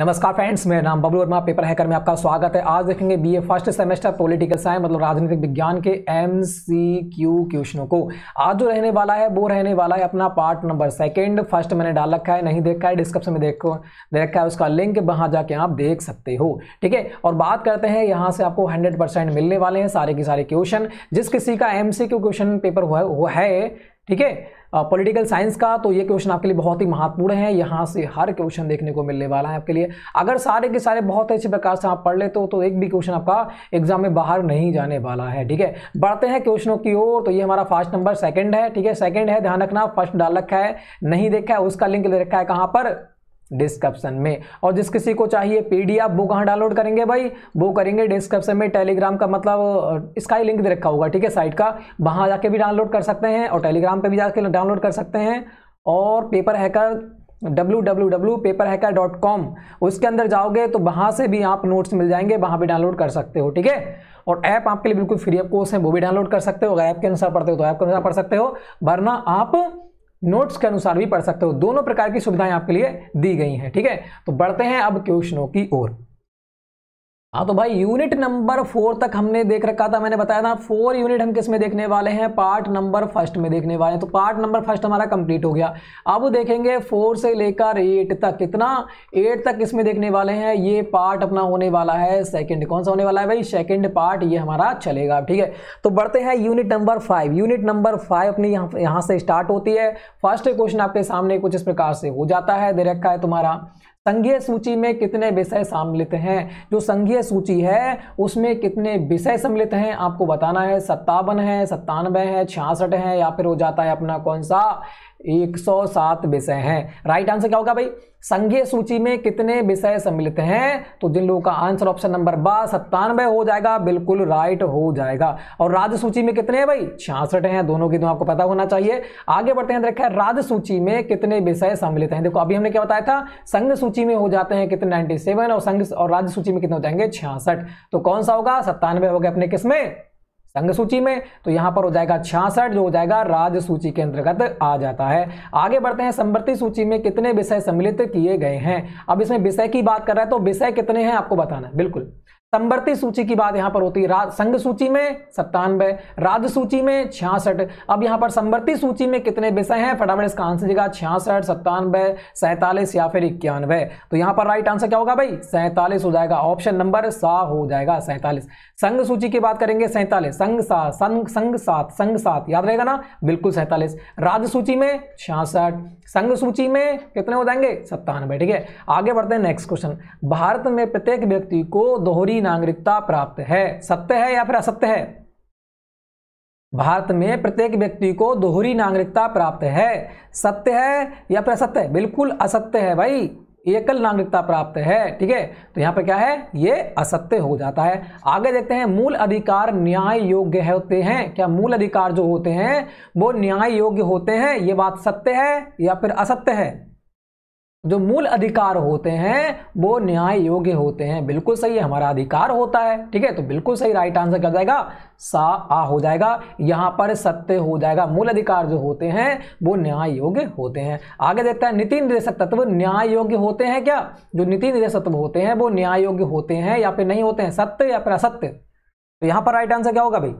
नमस्कार फ्रेंड्स मेरा नाम बबलू वर्मा पेपर हैकर में आपका स्वागत है आज देखेंगे BA first semester political science मतलब राजनीतिक विज्ञान के एम सी क्यू क्वेश्चनों को आज जो रहने वाला है वो रहने वाला है अपना पार्ट नंबर सेकंड फर्स्ट मैंने डाल रखा है नहीं देखा है डिस्क्रिप्शन में देखो देखा है उसका लिंक वहाँ जाके आप देख सकते हो ठीक है और बात करते हैं यहाँ से आपको हंड्रेड मिलने वाले हैं सारे के सारे क्वेश्चन जिस किसी का एम क्वेश्चन पेपर हुआ है ठीक है पॉलिटिकल साइंस का तो ये क्वेश्चन आपके लिए बहुत ही महत्वपूर्ण है यहाँ से हर क्वेश्चन देखने को मिलने वाला है आपके लिए अगर सारे के सारे बहुत अच्छे प्रकार से आप पढ़ लेते हो तो एक भी क्वेश्चन आपका एग्जाम में बाहर नहीं जाने वाला है ठीक है बढ़ते हैं क्वेश्चनों की ओर तो ये हमारा फर्स्ट नंबर सेकेंड है ठीक है सेकेंड है ध्यान रखना फर्स्ट डाल रखा है नहीं देखा है उसका लिंक दे रखा है कहाँ पर डिस्क्रिप्शन में और जिस किसी को चाहिए पीडीएफ वो कहाँ डाउनलोड करेंगे भाई वो करेंगे डिस्क्रिप्शन में टेलीग्राम का मतलब इसका ही लिंक दे रखा होगा ठीक है साइट का वहाँ जाके भी डाउनलोड कर सकते हैं और टेलीग्राम पर भी जाके डाउनलोड कर सकते हैं और paper hacker W W W paper hacker dot com उसके अंदर जाओगे तो वहाँ से भी आप नोट्स मिल जाएंगे वहाँ भी डाउनलोड कर सकते हो ठीक है और ऐप आपके लिए बिल्कुल फ्री ऑफ कोर्स है वो भी डाउनलोड कर सकते हो अगर ऐप के अनुसार पढ़ते हो तो ऐप के अनुसार पढ़ सकते हो वरना आप नोट्स के अनुसार भी पढ़ सकते हो दोनों प्रकार की सुविधाएं आपके लिए दी गई हैं ठीक है तो बढ़ते हैं अब क्वेश्चनों की ओर हाँ तो भाई यूनिट नंबर फोर तक हमने देख रखा था मैंने बताया था फोर यूनिट हम किस में देखने वाले हैं पार्ट नंबर फर्स्ट में देखने वाले हैं तो पार्ट नंबर फर्स्ट हमारा कंप्लीट हो गया अब देखेंगे फोर से लेकर एट तक कितना एट तक में देखने वाले हैं ये पार्ट अपना होने वाला है सेकेंड कौन सा होने वाला है भाई सेकेंड पार्ट ये हमारा चलेगा ठीक है तो बढ़ते हैं unit number five unit number five अपनी यहाँ से स्टार्ट होती है फर्स्ट क्वेश्चन आपके सामने कुछ इस प्रकार से हो जाता है दे रखा है तुम्हारा संघीय सूची में कितने विषय सम्मिलित हैं जो संघीय सूची है उसमें कितने विषय सम्मिलित हैं आपको बताना है सत्तावन है सत्तानवे है छियासठ है या फिर हो जाता है अपना कौन सा 107 विषय हैं राइट आंसर क्या होगा भाई संघीय सूची में कितने विषय सम्मिलित हैं तो जिन लोगों का आंसर ऑप्शन नंबर बा सत्तानवे हो जाएगा बिल्कुल राइट हो जाएगा और राज्य सूची में कितने हैं भाई छियासठ हैं दोनों की तो आपको पता होना चाहिए आगे बढ़ते हैं देखा राज्य सूची में कितने विषय सम्मिलित हैं देखो अभी हमने क्या बताया था संघ सूची में हो जाते हैं कितने नाइन्टी और संघ और राज्य सूची में कितने हो जाएंगे छियासठ तो कौन सा होगा सत्तानवे हो गए अपने किसमें संघ सूची में तो यहां पर हो जाएगा छियासठ जो हो जाएगा राज्य सूची के अंतर्गत आ जाता है आगे बढ़ते हैं संवर्ती सूची में कितने विषय सम्मिलित किए गए हैं अब इसमें विषय की बात कर रहा है तो विषय कितने हैं आपको बताना बिल्कुल संवर्ती सूची की बात यहां पर होती है संघ सूची में सत्तानवे राज्य सूची में छियासठ अब यहां पर संबरती सूची में कितने विषय हैं फटाफट इसका आंसर देगा छियासठ सत्तानवे सैंतालीस या फिर इक्यानवे तो यहां पर राइट आंसर क्या होगा भाई सैंतालीस हो जाएगा ऑप्शन नंबर सा हो जाएगा सैंतालीस संघ सूची की बात करेंगे सैंतालीस संघ सात संघ संघ सात संघ सात याद रहेगा ना बिल्कुल सैंतालीस राज्य सूची में छियासठ संघ सूची में कितने हो जाएंगे सत्तानवे ठीक है आगे बढ़ते हैं नेक्स्ट क्वेश्चन भारत में प्रत्येक व्यक्ति को दोहरी की नागरिकता प्राप्त है सत्य है या फिर असत्य है भारत में प्रत्येक व्यक्ति को दोहरी नागरिकता प्राप्त है सत्य है या फिर असत्य है बिल्कुल असत्य है भाई एकल नागरिकता प्राप्त है ठीक है तो यहां पर क्या है ये असत्य हो जाता है आगे देखते हैं मूल अधिकार न्याय योग्य होते हैं क्या मूल अधिकार जो होते हैं वो न्याय योग्य होते हैं ये बात सत्य है या फिर असत्य है जो मूल अधिकार होते हैं वो न्याय योग्य होते हैं बिल्कुल सही है हमारा अधिकार होता है ठीक है तो बिल्कुल सही राइट आंसर कर जाएगा सा आ हो जाएगा यहां पर सत्य हो जाएगा मूल अधिकार जो होते हैं वो न्याय योग्य होते हैं आगे देखते हैं नीति निर्देशक तत्व न्याय योग्य होते हैं क्या जो नीति निर्देशक तत्व होते हैं वो न्याय योग्य होते हैं या फिर नहीं होते हैं सत्य या फिर असत्य तो यहाँ पर राइट आंसर क्या होगा भाई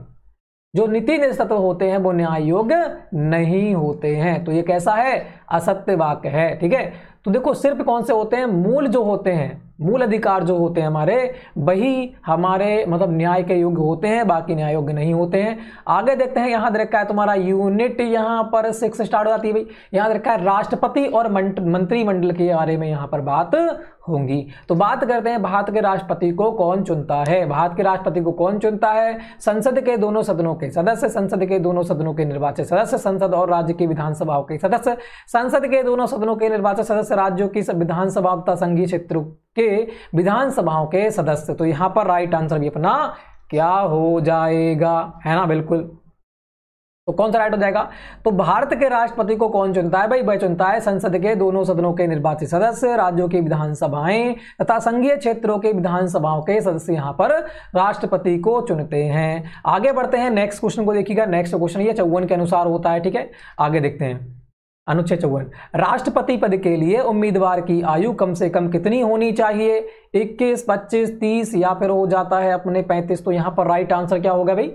जो नीति निर्देश तत्व होते हैं वो न्याय योग्य नहीं होते हैं तो ये कैसा है असत्य वाक्य है ठीक है तो देखो सिर्फ कौन से होते हैं मूल जो होते हैं मूल अधिकार जो होते हैं हमारे वही हमारे मतलब न्याय के योग्य होते हैं बाकी न्याय योग्य नहीं होते हैं आगे देखते हैं यहाँ देखा है तुम्हारा यूनिट यहाँ पर सिक्स स्टार्ट हो जाती है भाई यहाँ देखा है राष्ट्रपति और मंत्रिमंडल के बारे में यहाँ पर बात होंगी तो बात करते हैं भारत के राष्ट्रपति को कौन चुनता है भारत के राष्ट्रपति को कौन चुनता है संसद के दोनों सदनों के सदस्य संसद के दोनों सदनों के निर्वाचित सदस्य संसद और राज्य की विधानसभाओं के सदस्य संसद के दोनों सदनों के निर्वाचित सदस्य राज्यों की विधानसभा तथा संघीय क्षेत्रों के विधानसभाओं के सदस्य तो यहां पर राइट आंसर भी अपना क्या हो जाएगा है ना बिल्कुल तो कौन सा राइट हो जाएगा तो भारत के राष्ट्रपति को कौन चुनता है भाई वह चुनता है संसद के दोनों सदनों के निर्वाचित सदस्य राज्यों की विधानसभाएं तथा संघीय क्षेत्रों के विधानसभाओं के सदस्य यहां पर राष्ट्रपति को चुनते हैं आगे बढ़ते हैं नेक्स्ट क्वेश्चन को देखिएगा नेक्स्ट क्वेश्चन ये चौवन के अनुसार होता है ठीक है आगे देखते हैं अनुच्छेद चौवन राष्ट्रपति पद के लिए उम्मीदवार की आयु कम से कम कितनी होनी चाहिए 21, 25, 30 या फिर हो जाता है अपने 35 तो यहाँ पर राइट आंसर क्या होगा भाई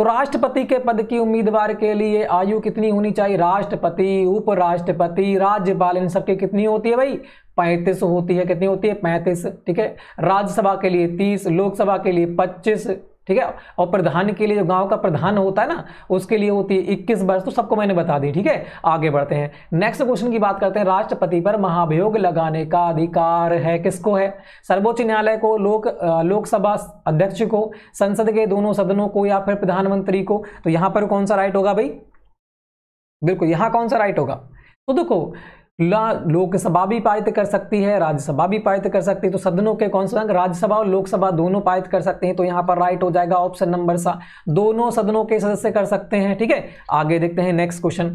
तो राष्ट्रपति के पद की उम्मीदवार के लिए आयु कितनी होनी चाहिए राष्ट्रपति उपराष्ट्रपति राज्यपाल इन सबके कितनी होती है भाई पैंतीस होती है कितनी होती है पैंतीस ठीक है राज्यसभा के लिए तीस लोकसभा के लिए पच्चीस ठीक है और प्रधान के लिए जो गांव का प्रधान होता है ना उसके लिए होती है इक्कीस वर्ष तो सबको मैंने बता दी ठीक है आगे बढ़ते हैं नेक्स्ट क्वेश्चन की बात करते हैं राष्ट्रपति पर महाभियोग लगाने का अधिकार है किसको है सर्वोच्च न्यायालय को लोक लोकसभा अध्यक्ष को संसद के दोनों सदनों को या फिर प्रधानमंत्री को तो यहां पर कौन सा राइट होगा भाई बिल्कुल यहां कौन सा राइट होगा तो देखो लोकसभा भी पारित कर सकती है राज्यसभा भी पारित कर सकती है तो सदनों के कौन से राज्यसभा और लोकसभा दोनों पारित कर सकते हैं तो यहां पर राइट हो जाएगा ऑप्शन नंबर सा दोनों सदनों के सदस्य कर सकते हैं ठीक है आगे देखते हैं नेक्स्ट क्वेश्चन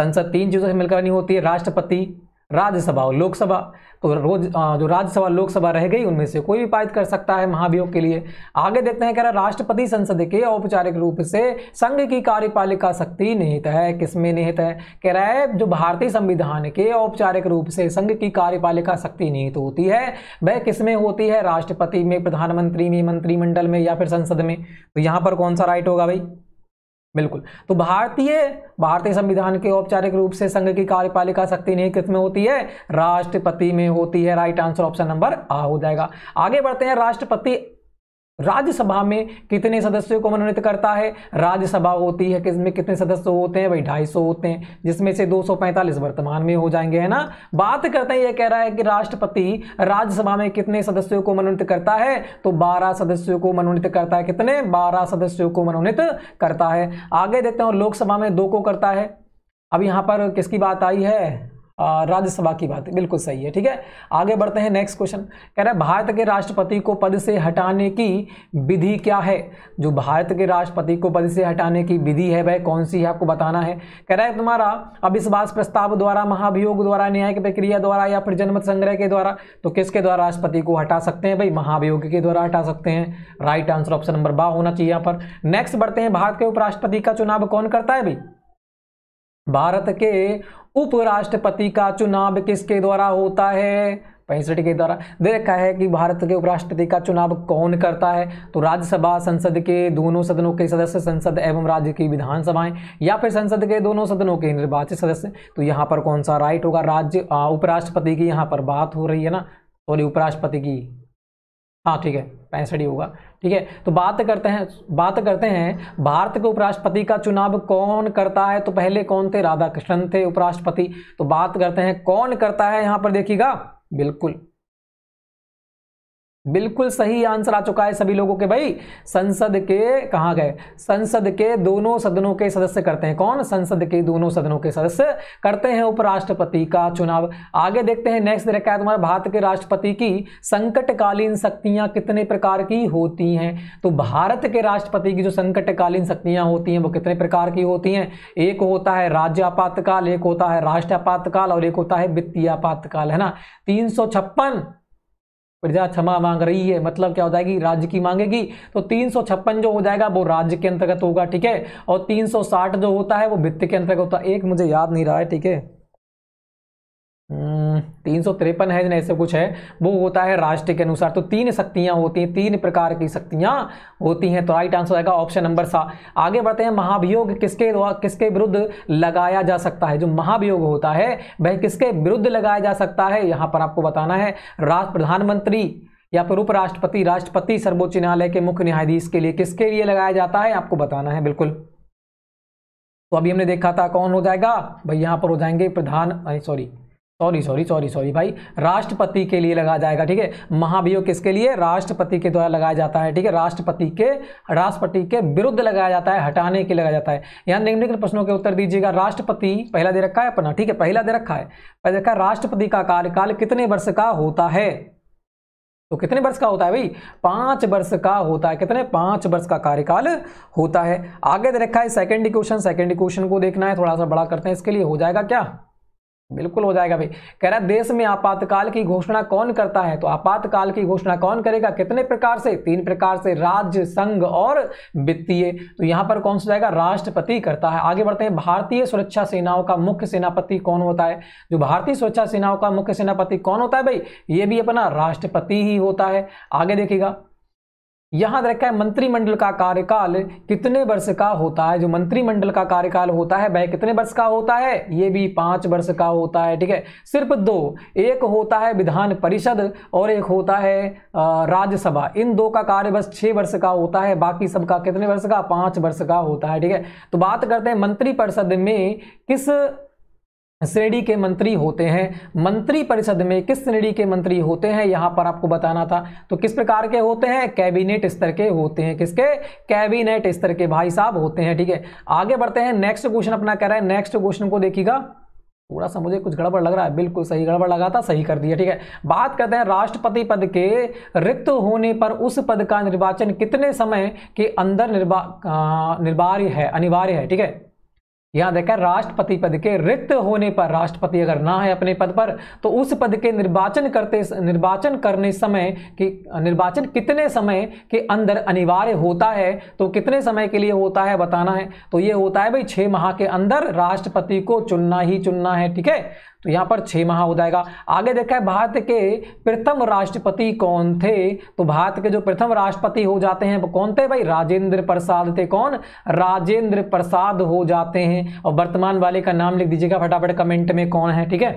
संसद तीन चीजों से मिलकर नहीं होती है राष्ट्रपति राज्यसभा और लोकसभा तो रोज जो राज्यसभा लोकसभा रह गई उनमें से कोई भी पारित कर सकता है महाभियोग के लिए आगे देखते हैं कह रहा राष्ट्रपति संसद के औपचारिक रूप से संघ की कार्यपालिका शक्ति निहित है किसमें निहित है कह रहा है जो भारतीय संविधान के औपचारिक रूप से संघ की कार्यपालिका शक्ति निहित होती है वह किसमें होती है राष्ट्रपति में प्रधानमंत्री में मंत्रिमंडल में या फिर संसद में तो यहाँ पर कौन सा राइट होगा भाई बिल्कुल तो भारतीय भारतीय संविधान के औपचारिक रूप से संघ की कार्यपालिका शक्ति नहीं किस में होती है राष्ट्रपति में होती है राइट आंसर ऑप्शन नंबर आ हो जाएगा आगे बढ़ते हैं राष्ट्रपति राज्यसभा में कितने सदस्यों को मनोनीत करता है राज्यसभा होती है किसमें कितने सदस्य होते हैं भाई सौ होते हैं जिसमें से 245 वर्तमान में हो जाएंगे है ना बात करते हैं ये कह रहा है कि राष्ट्रपति राज्यसभा में कितने सदस्यों को मनोनीत करता है तो 12 सदस्यों को मनोनीत करता है कितने 12 सदस्यों को मनोनीत करता है आगे देखते हैं लोकसभा में दो को करता है अब यहाँ पर किसकी बात आई है राज्यसभा की बात है बिल्कुल सही है ठीक है आगे बढ़ते हैं नेक्स्ट क्वेश्चन कह रहे भारत के राष्ट्रपति को पद से हटाने की विधि क्या है जो भारत के राष्ट्रपति को पद से हटाने की विधि है वह कौन सी है आपको बताना है कह रहा है तुम्हारा अविश्वास प्रस्ताव द्वारा महाभियोग द्वारा न्यायिक प्रक्रिया द्वारा या फिर जनमत संग्रह के द्वारा तो किसके द्वारा राष्ट्रपति को हटा सकते हैं भाई महाभियोग के द्वारा हटा सकते हैं राइट आंसर ऑप्शन नंबर बा होना चाहिए यहाँ पर नेक्स्ट बढ़ते हैं भारत के उपराष्ट्रपति का चुनाव कौन करता है भाई भारत के उपराष्ट्रपति का चुनाव किसके द्वारा होता है पैंसठ के द्वारा देखा है कि भारत के उपराष्ट्रपति का चुनाव कौन करता है तो राज्यसभा संसद के दोनों सदनों के सदस्य संसद एवं राज्य की विधानसभाएं या फिर संसद के दोनों सदनों के निर्वाचित सदस्य तो यहाँ पर कौन सा राइट होगा राज्य उपराष्ट्रपति की यहाँ पर बात हो रही है ना सॉरी उपराष्ट्रपति की हाँ ठीक है पैंसठ ही होगा ठीक है तो बात करते हैं बात करते हैं भारत के उपराष्ट्रपति का चुनाव कौन करता है तो पहले कौन थे राधा कृष्णन थे उपराष्ट्रपति तो बात करते हैं कौन करता है यहाँ पर देखिएगा बिल्कुल बिल्कुल सही आंसर आ चुका है सभी लोगों के भाई संसद के कहा गए संसद के दोनों सदनों के सदस्य करते हैं कौन संसद के दोनों सदनों के सदस्य करते हैं उपराष्ट्रपति का चुनाव आगे देखते हैं नेक्स्ट देखा है तुम्हारा भारत के राष्ट्रपति की संकटकालीन शक्तियां कितने प्रकार की होती हैं तो भारत के राष्ट्रपति की जो संकटकालीन शक्तियां होती हैं वो कितने प्रकार की होती हैं एक होता है राज्य आपातकाल एक होता है राष्ट्र आपातकाल और एक होता है वित्तीय आपातकाल है ना तीन प्रजा क्षमा मांग रही है मतलब क्या हो जाएगी राज्य की मांगेगी तो तीन सौ छप्पन जो हो जाएगा वो राज्य के अंतर्गत होगा ठीक है और तीन सौ साठ जो होता है वो वित्त के अंतर्गत होता है एक मुझे याद नहीं रहा है ठीक है हम्म, तीन सौ तिरपन है ऐसे कुछ है वो होता है राष्ट्र के अनुसार तो तीन शक्तियाँ होती हैं तीन प्रकार की शक्तियां होती हैं तो राइट आंसर आएगा ऑप्शन नंबर सा आगे बढ़ते हैं महाभियोग किसके किसके विरुद्ध लगाया जा सकता है जो महाभियोग होता है वह किसके विरुद्ध लगाया जा सकता है यहाँ पर आपको बताना है राष्ट्र प्रधानमंत्री या फिर उपराष्ट्रपति राष्ट्रपति सर्वोच्च न्यायालय के मुख्य न्यायाधीश के लिए किसके लिए लगाया जाता है आपको बताना है बिल्कुल तो अभी हमने देखा था कौन हो जाएगा भाई यहाँ पर हो जाएंगे प्रधान sorry sorry sorry sorry sorry भाई राष्ट्रपति के लिए लगा जाएगा ठीक है महाभियोग किसके लिए राष्ट्रपति के द्वारा लगाया जाता है ठीक है राष्ट्रपति के राष्ट्रपति के विरुद्ध लगाया जाता है हटाने के लिए लगाया जाता है यहाँ निम्नलिखित प्रश्नों के उत्तर दीजिएगा राष्ट्रपति पहला दे रखा है अपना ठीक है पहला दे रखा है पहले देखा राष्ट्रपति का कार्यकाल कितने वर्ष का होता है तो कितने वर्ष का होता है भाई पांच वर्ष का होता है कितने पांच वर्ष का कार्यकाल होता है आगे दे रखा है सेकेंड क्वेश्चन सेकेंड क्वेश्चन को देखना है थोड़ा सा बड़ा करते हैं इसके लिए हो जाएगा क्या बिल्कुल हो जाएगा भाई कह रहा है देश में आपातकाल की घोषणा कौन करता है तो आपातकाल की घोषणा कौन करेगा कितने प्रकार से तीन प्रकार से राज्य संघ और वित्तीय तो यहाँ पर कौन सा जाएगा राष्ट्रपति करता है आगे बढ़ते हैं भारतीय सुरक्षा सेनाओं का मुख्य सेनापति कौन होता है जो भारतीय सुरक्षा सेनाओं का मुख्य सेनापति कौन होता है भाई ये भी अपना राष्ट्रपति ही होता है आगे देखिएगा यहां रखा है मंत्रिमंडल का कार्यकाल कितने वर्ष का होता है जो मंत्रिमंडल का कार्यकाल होता है वह कितने वर्ष का होता है ये भी पाँच वर्ष का होता है ठीक है सिर्फ दो एक होता है विधान परिषद और एक होता है राज्यसभा इन दो का कार्य बस छः वर्ष का होता है बाकी सबका कितने वर्ष का पाँच वर्ष का होता है ठीक है तो बात करते हैं मंत्रिपरिषद में किस श्रेणी के मंत्री होते हैं मंत्री परिषद में किस श्रेणी के मंत्री होते हैं यहाँ पर आपको बताना था तो किस प्रकार के होते हैं कैबिनेट स्तर के होते हैं किसके कैबिनेट स्तर के भाई साहब होते हैं ठीक है आगे बढ़ते हैं नेक्स्ट क्वेश्चन अपना कह रहे हैं नेक्स्ट क्वेश्चन को देखिएगा थोड़ा सा मुझे कुछ गड़बड़ लग रहा है बिल्कुल सही गड़बड़ लगा था सही कर दिया ठीक है बात करते हैं राष्ट्रपति पद के रिक्त होने पर उस पद का निर्वाचन कितने समय के अंदर निर्वा निर्वार्य है अनिवार्य है ठीक है यहां देखा राष्ट्रपति पद के रिक्त होने पर राष्ट्रपति अगर ना है अपने पद पर तो उस पद के निर्वाचन करते निर्वाचन करने समय कि निर्वाचन कितने समय के अंदर अनिवार्य होता है तो कितने समय के लिए होता है बताना है तो ये होता है भाई छः माह के अंदर राष्ट्रपति को चुनना ही चुनना है ठीक है तो यहाँ पर छह माह हो जाएगा आगे देखा है भारत के प्रथम राष्ट्रपति कौन थे तो भारत के जो प्रथम राष्ट्रपति हो जाते हैं वो कौन थे भाई राजेंद्र प्रसाद थे कौन राजेंद्र प्रसाद हो जाते हैं और वर्तमान वाले का नाम लिख दीजिएगा फटाफट कमेंट में कौन है ठीक है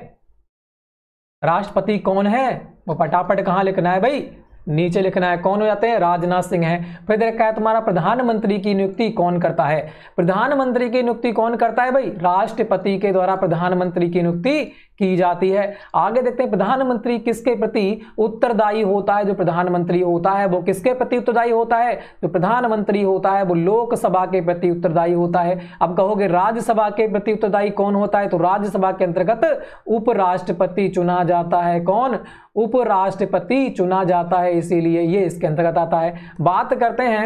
राष्ट्रपति कौन है वो फटाफट कहाँ लिखना है भाई नीचे लिखना है कौन हो जाते हैं राजनाथ सिंह है फिर देखा है तुम्हारा प्रधानमंत्री की नियुक्ति कौन करता है प्रधानमंत्री की नियुक्ति कौन करता है भाई राष्ट्रपति के द्वारा प्रधानमंत्री की नियुक्ति की जाती है आगे देखते हैं प्रधानमंत्री किसके प्रति उत्तरदायी होता है जो प्रधानमंत्री होता है वो किसके प्रति उत्तरदायी होता है जो प्रधानमंत्री होता है वो लोकसभा के प्रति उत्तरदायी होता है अब कहोगे राज्यसभा के प्रति उत्तरदायी कौन होता है तो राज्यसभा के अंतर्गत उपराष्ट्रपति चुना जाता है कौन उपराष्ट्रपति चुना जाता है इसीलिए ये इसके अंतर्गत आता है बात करते हैं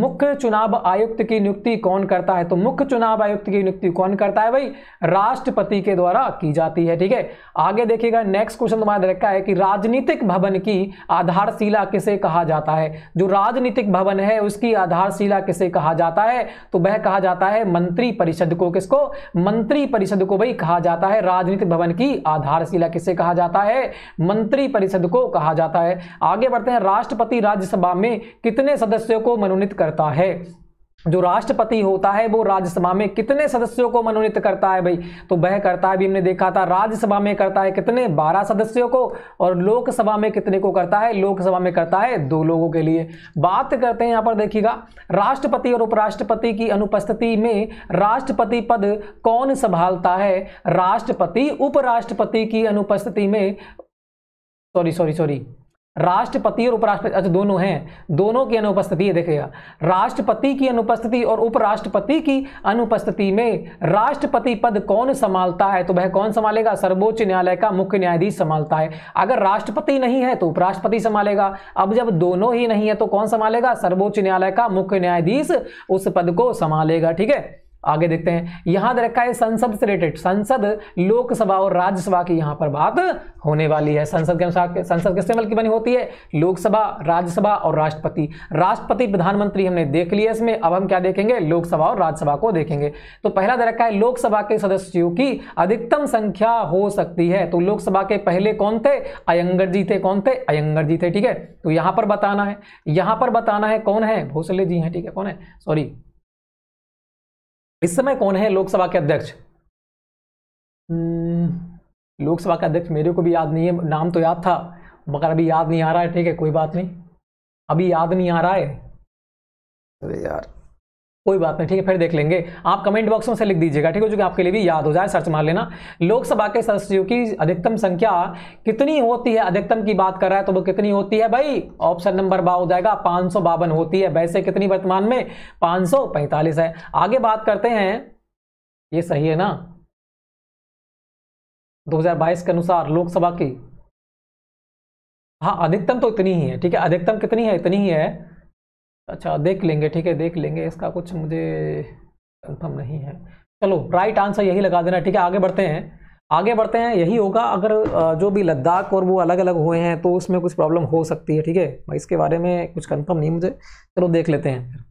मुख्य चुनाव आयुक्त की नियुक्ति कौन करता है तो मुख्य चुनाव आयुक्त की नियुक्ति कौन करता है भाई राष्ट्रपति के द्वारा की जाती है ठीक ठीक है आगे देखिएगा नेक्स्ट क्वेश्चन तुम्हारा रखा है कि राजनीतिक भवन की आधारशिला किसे कहा जाता है जो राजनीतिक भवन है उसकी आधारशिला किसे कहा जाता है तो वह कहा जाता है मंत्री परिषद को किसको मंत्री परिषद को भाई कहा जाता है राजनीतिक भवन की आधारशिला किसे कहा जाता है मंत्री परिषद को कहा जाता है आगे बढ़ते हैं राष्ट्रपति राज्यसभा में कितने सदस्यों को मनोनीत करता है जो राष्ट्रपति होता है वो राज्यसभा में कितने सदस्यों को मनोनीत करता है भाई तो वह करता है भी हमने देखा था राज्यसभा में करता है कितने बारह सदस्यों को और लोकसभा में कितने को करता है लोकसभा में करता है दो लोगों के लिए बात करते हैं यहाँ पर देखिएगा राष्ट्रपति और उपराष्ट्रपति की अनुपस्थिति में राष्ट्रपति पद कौन संभालता है राष्ट्रपति उपराष्ट्रपति की अनुपस्थिति में सॉरी सॉरी सॉरी राष्ट्रपति और उपराष्ट्रपति अच्छा दोनों हैं दोनों की अनुपस्थिति देखेगा राष्ट्रपति की अनुपस्थिति और उपराष्ट्रपति की अनुपस्थिति में राष्ट्रपति पद कौन संभालता है तो वह कौन संभालेगा सर्वोच्च न्यायालय का मुख्य न्यायाधीश संभालता है अगर राष्ट्रपति नहीं है तो उपराष्ट्रपति संभालेगा अब जब दोनों ही नहीं है तो कौन संभालेगा सर्वोच्च न्यायालय का मुख्य न्यायाधीश उस पद को संभालेगा ठीक है आगे देखते हैं यहां दे रखा है संसद से रिलेटेड संसद लोकसभा और राज्यसभा की यहां पर बात होने वाली है संसद के अनुसार संसद किस लेवल की बनी होती है लोकसभा राज्यसभा और राष्ट्रपति राष्ट्रपति प्रधानमंत्री हमने देख लिया इसमें अब हम क्या देखेंगे लोकसभा और राज्यसभा को देखेंगे तो पहला दे रखा है लोकसभा के सदस्यों की अधिकतम संख्या हो सकती है तो लोकसभा के पहले कौन थे अयंगर जी थे कौन थे अयंगर जी थे ठीक है तो यहां पर बताना है यहां पर बताना है कौन है भोसले जी हैं ठीक है कौन है सॉरी इस समय कौन है लोकसभा के अध्यक्ष हम्म, लोकसभा का अध्यक्ष मेरे को भी याद नहीं है नाम तो याद था मगर अभी याद नहीं आ रहा है ठीक है कोई बात नहीं अभी याद नहीं आ रहा है अरे यार कोई बात नहीं ठीक है फिर देख लेंगे आप कमेंट बॉक्स में से लिख दीजिएगा ठीक है जो कि आपके लिए भी याद हो जाए सर्च मार लेना लोकसभा के सदस्यों की अधिकतम संख्या कितनी होती है अधिकतम की बात कर रहा है तो वो कितनी होती है भाई ऑप्शन नंबर बा हो जाएगा पाँच होती है वैसे कितनी वर्तमान में पाँच है आगे बात करते हैं ये सही है ना दो के अनुसार लोकसभा की हाँ अधिकतम तो इतनी ही है ठीक है अधिकतम कितनी है इतनी ही है अच्छा देख लेंगे ठीक है देख लेंगे इसका कुछ मुझे कन्फर्म नहीं है चलो राइट आंसर यही लगा देना ठीक है आगे बढ़ते हैं आगे बढ़ते हैं यही होगा अगर जो भी लद्दाख और वो अलग अलग हुए हैं तो उसमें कुछ प्रॉब्लम हो सकती है ठीक है इसके बारे में कुछ कन्फर्म नहीं मुझे चलो देख लेते हैं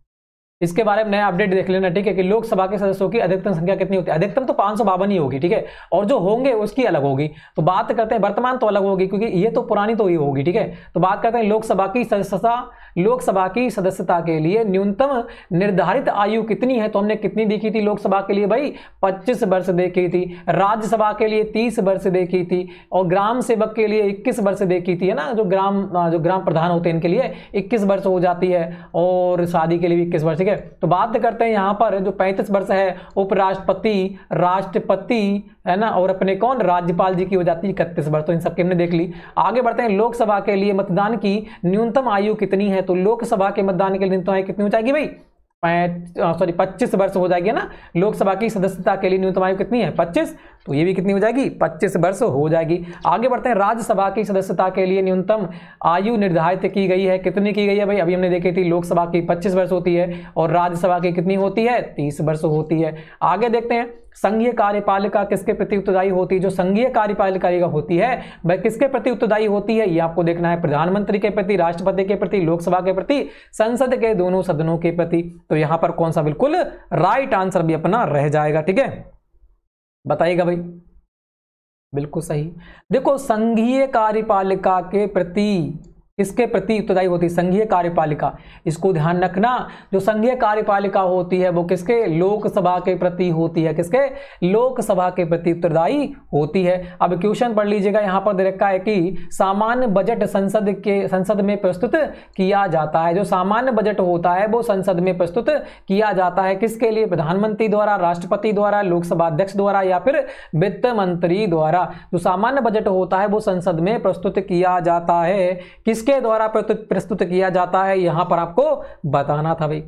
इसके बारे में नया अपडेट देख लेना ठीक है कि लोकसभा के सदस्यों की अधिकतम संख्या कितनी होती है अधिकतम तो पांच सौ बावन ही होगी ठीक है और जो होंगे उसकी अलग होगी तो बात करते हैं वर्तमान तो अलग होगी क्योंकि ये तो पुरानी तो ही होगी ठीक है तो बात करते हैं लोकसभा की सदस्यता लोकसभा की सदस्यता के लिए न्यूनतम निर्धारित आयु कितनी है तो हमने कितनी देखी थी लोकसभा के लिए भाई पच्चीस वर्ष देखी थी राज्यसभा के लिए तीस वर्ष देखी थी और ग्राम सेवक के लिए इक्कीस वर्ष देखी थी है ना जो ग्राम जो ग्राम प्रधान होते हैं इनके लिए इक्कीस वर्ष हो जाती है और शादी के लिए भी इक्कीस वर्ष ठीक है तो बात करते हैं यहां पर जो पैंतीस वर्ष है उपराष्ट्रपति राष्ट्रपति है ना और अपने कौन राज्यपाल जी की हो जाती है इकतीस वर्ष तो इन सबके हमने देख ली आगे बढ़ते हैं लोकसभा के लिए मतदान की न्यूनतम आयु कितनी है तो लोकसभा के मतदान के लिए न्यूनतम आयु कितनी हो जाएगी भाई सॉरी 25 वर्ष हो जाएगी ना लोकसभा की सदस्यता के लिए न्यूनतम आयु कितनी है पच्चीस तो ये भी कितनी हो जाएगी 25 वर्ष हो जाएगी आगे बढ़ते हैं राज्यसभा की सदस्यता के लिए न्यूनतम आयु निर्धारित की गई है कितनी की गई है भाई अभी हमने देखी थी लोकसभा की 25 वर्ष होती है और राज्यसभा की कितनी होती है 30 वर्ष होती है आगे देखते हैं संघीय कार्यपालिका किसके प्रति उत्तरदायी होती है जो संघीय कार्यपालिका होती है वह किसके प्रति उत्तरदायी होती है ये आपको देखना है प्रधानमंत्री के प्रति राष्ट्रपति के प्रति लोकसभा के प्रति संसद के दोनों सदनों के प्रति तो यहां पर कौन सा बिल्कुल राइट आंसर भी अपना रह जाएगा ठीक है बताइएगा भाई बिल्कुल सही देखो संघीय कार्यपालिका के प्रति इसके प्रति उत्तरदायी होती है संघीय कार्यपालिका इसको ध्यान रखना जो संघीय कार्यपालिका होती है वो किसके लोकसभा के प्रति होती है किसके लोकसभा के प्रति उत्तरदायी होती है अब क्वेश्चन पढ़ लीजिएगा यहाँ पर दे रखा है कि सामान्य बजट संसद के संसद में प्रस्तुत किया जाता है जो सामान्य बजट होता है वो संसद में प्रस्तुत किया जाता है किसके लिए प्रधानमंत्री द्वारा राष्ट्रपति द्वारा लोकसभा अध्यक्ष द्वारा या फिर वित्त मंत्री द्वारा जो सामान्य बजट होता है वो संसद में प्रस्तुत किया जाता है किस किसके द्वारा प्रस्तुत किया जाता है यहां पर आपको बताना था भाई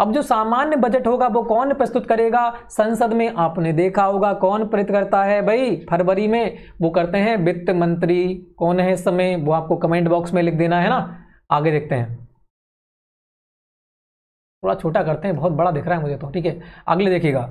अब जो सामान्य बजट होगा वो कौन प्रस्तुत करेगा संसद में आपने देखा होगा कौन प्रेरित करता है भाई फरवरी में वो करते हैं वित्त मंत्री कौन है इस समय वो आपको कमेंट बॉक्स में लिख देना है ना आगे देखते हैं थोड़ा छोटा करते हैं बहुत बड़ा दिख रहा है मुझे तो ठीक है अगले देखिएगा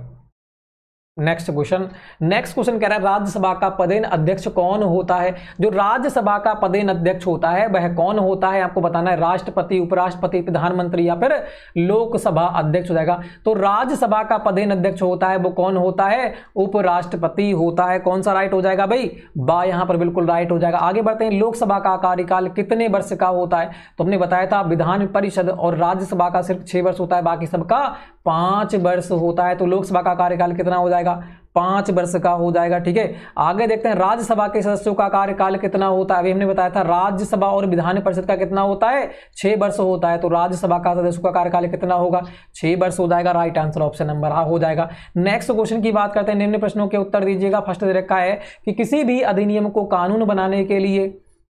नेक्स्ट क्वेश्चन नेक्स्ट क्वेश्चन कह रहा है राज्यसभा का पदेन अध्यक्ष कौन होता है जो राज्यसभा का पदेन अध्यक्ष होता है वह कौन होता है आपको बताना है राष्ट्रपति उपराष्ट्रपति प्रधानमंत्री या फिर लोकसभा अध्यक्ष हो जाएगा तो राज्यसभा का पदेन अध्यक्ष होता है वो कौन होता है उपराष्ट्रपति होता है कौन सा राइट हो जाएगा भाई बा यहां पर बिल्कुल राइट हो जाएगा आगे बढ़ते हैं लोकसभा का कार्यकाल कितने वर्ष का होता है तो हमने बताया था विधान परिषद और राज्यसभा का सिर्फ छह वर्ष होता है बाकी सबका पांच वर्ष होता है तो लोकसभा का कार्यकाल कितना हो जाएगा जाएगा पांच वर्ष का हो जाएगा ठीक है आगे देखते हैं राज्यसभा के सदस्यों का कार्यकाल कितना होता है अभी हमने बताया था राज्यसभा और विधान परिषद का कितना होता है छह वर्ष होता है तो राज्यसभा का सदस्यों का कार्यकाल कितना होगा छह वर्ष हो जाएगा राइट आंसर ऑप्शन नंबर आ हो जाएगा नेक्स्ट क्वेश्चन की बात करते हैं निम्न प्रश्नों के उत्तर दीजिएगा फर्स्ट दे रखा है कि किसी भी अधिनियम को कानून बनाने के लिए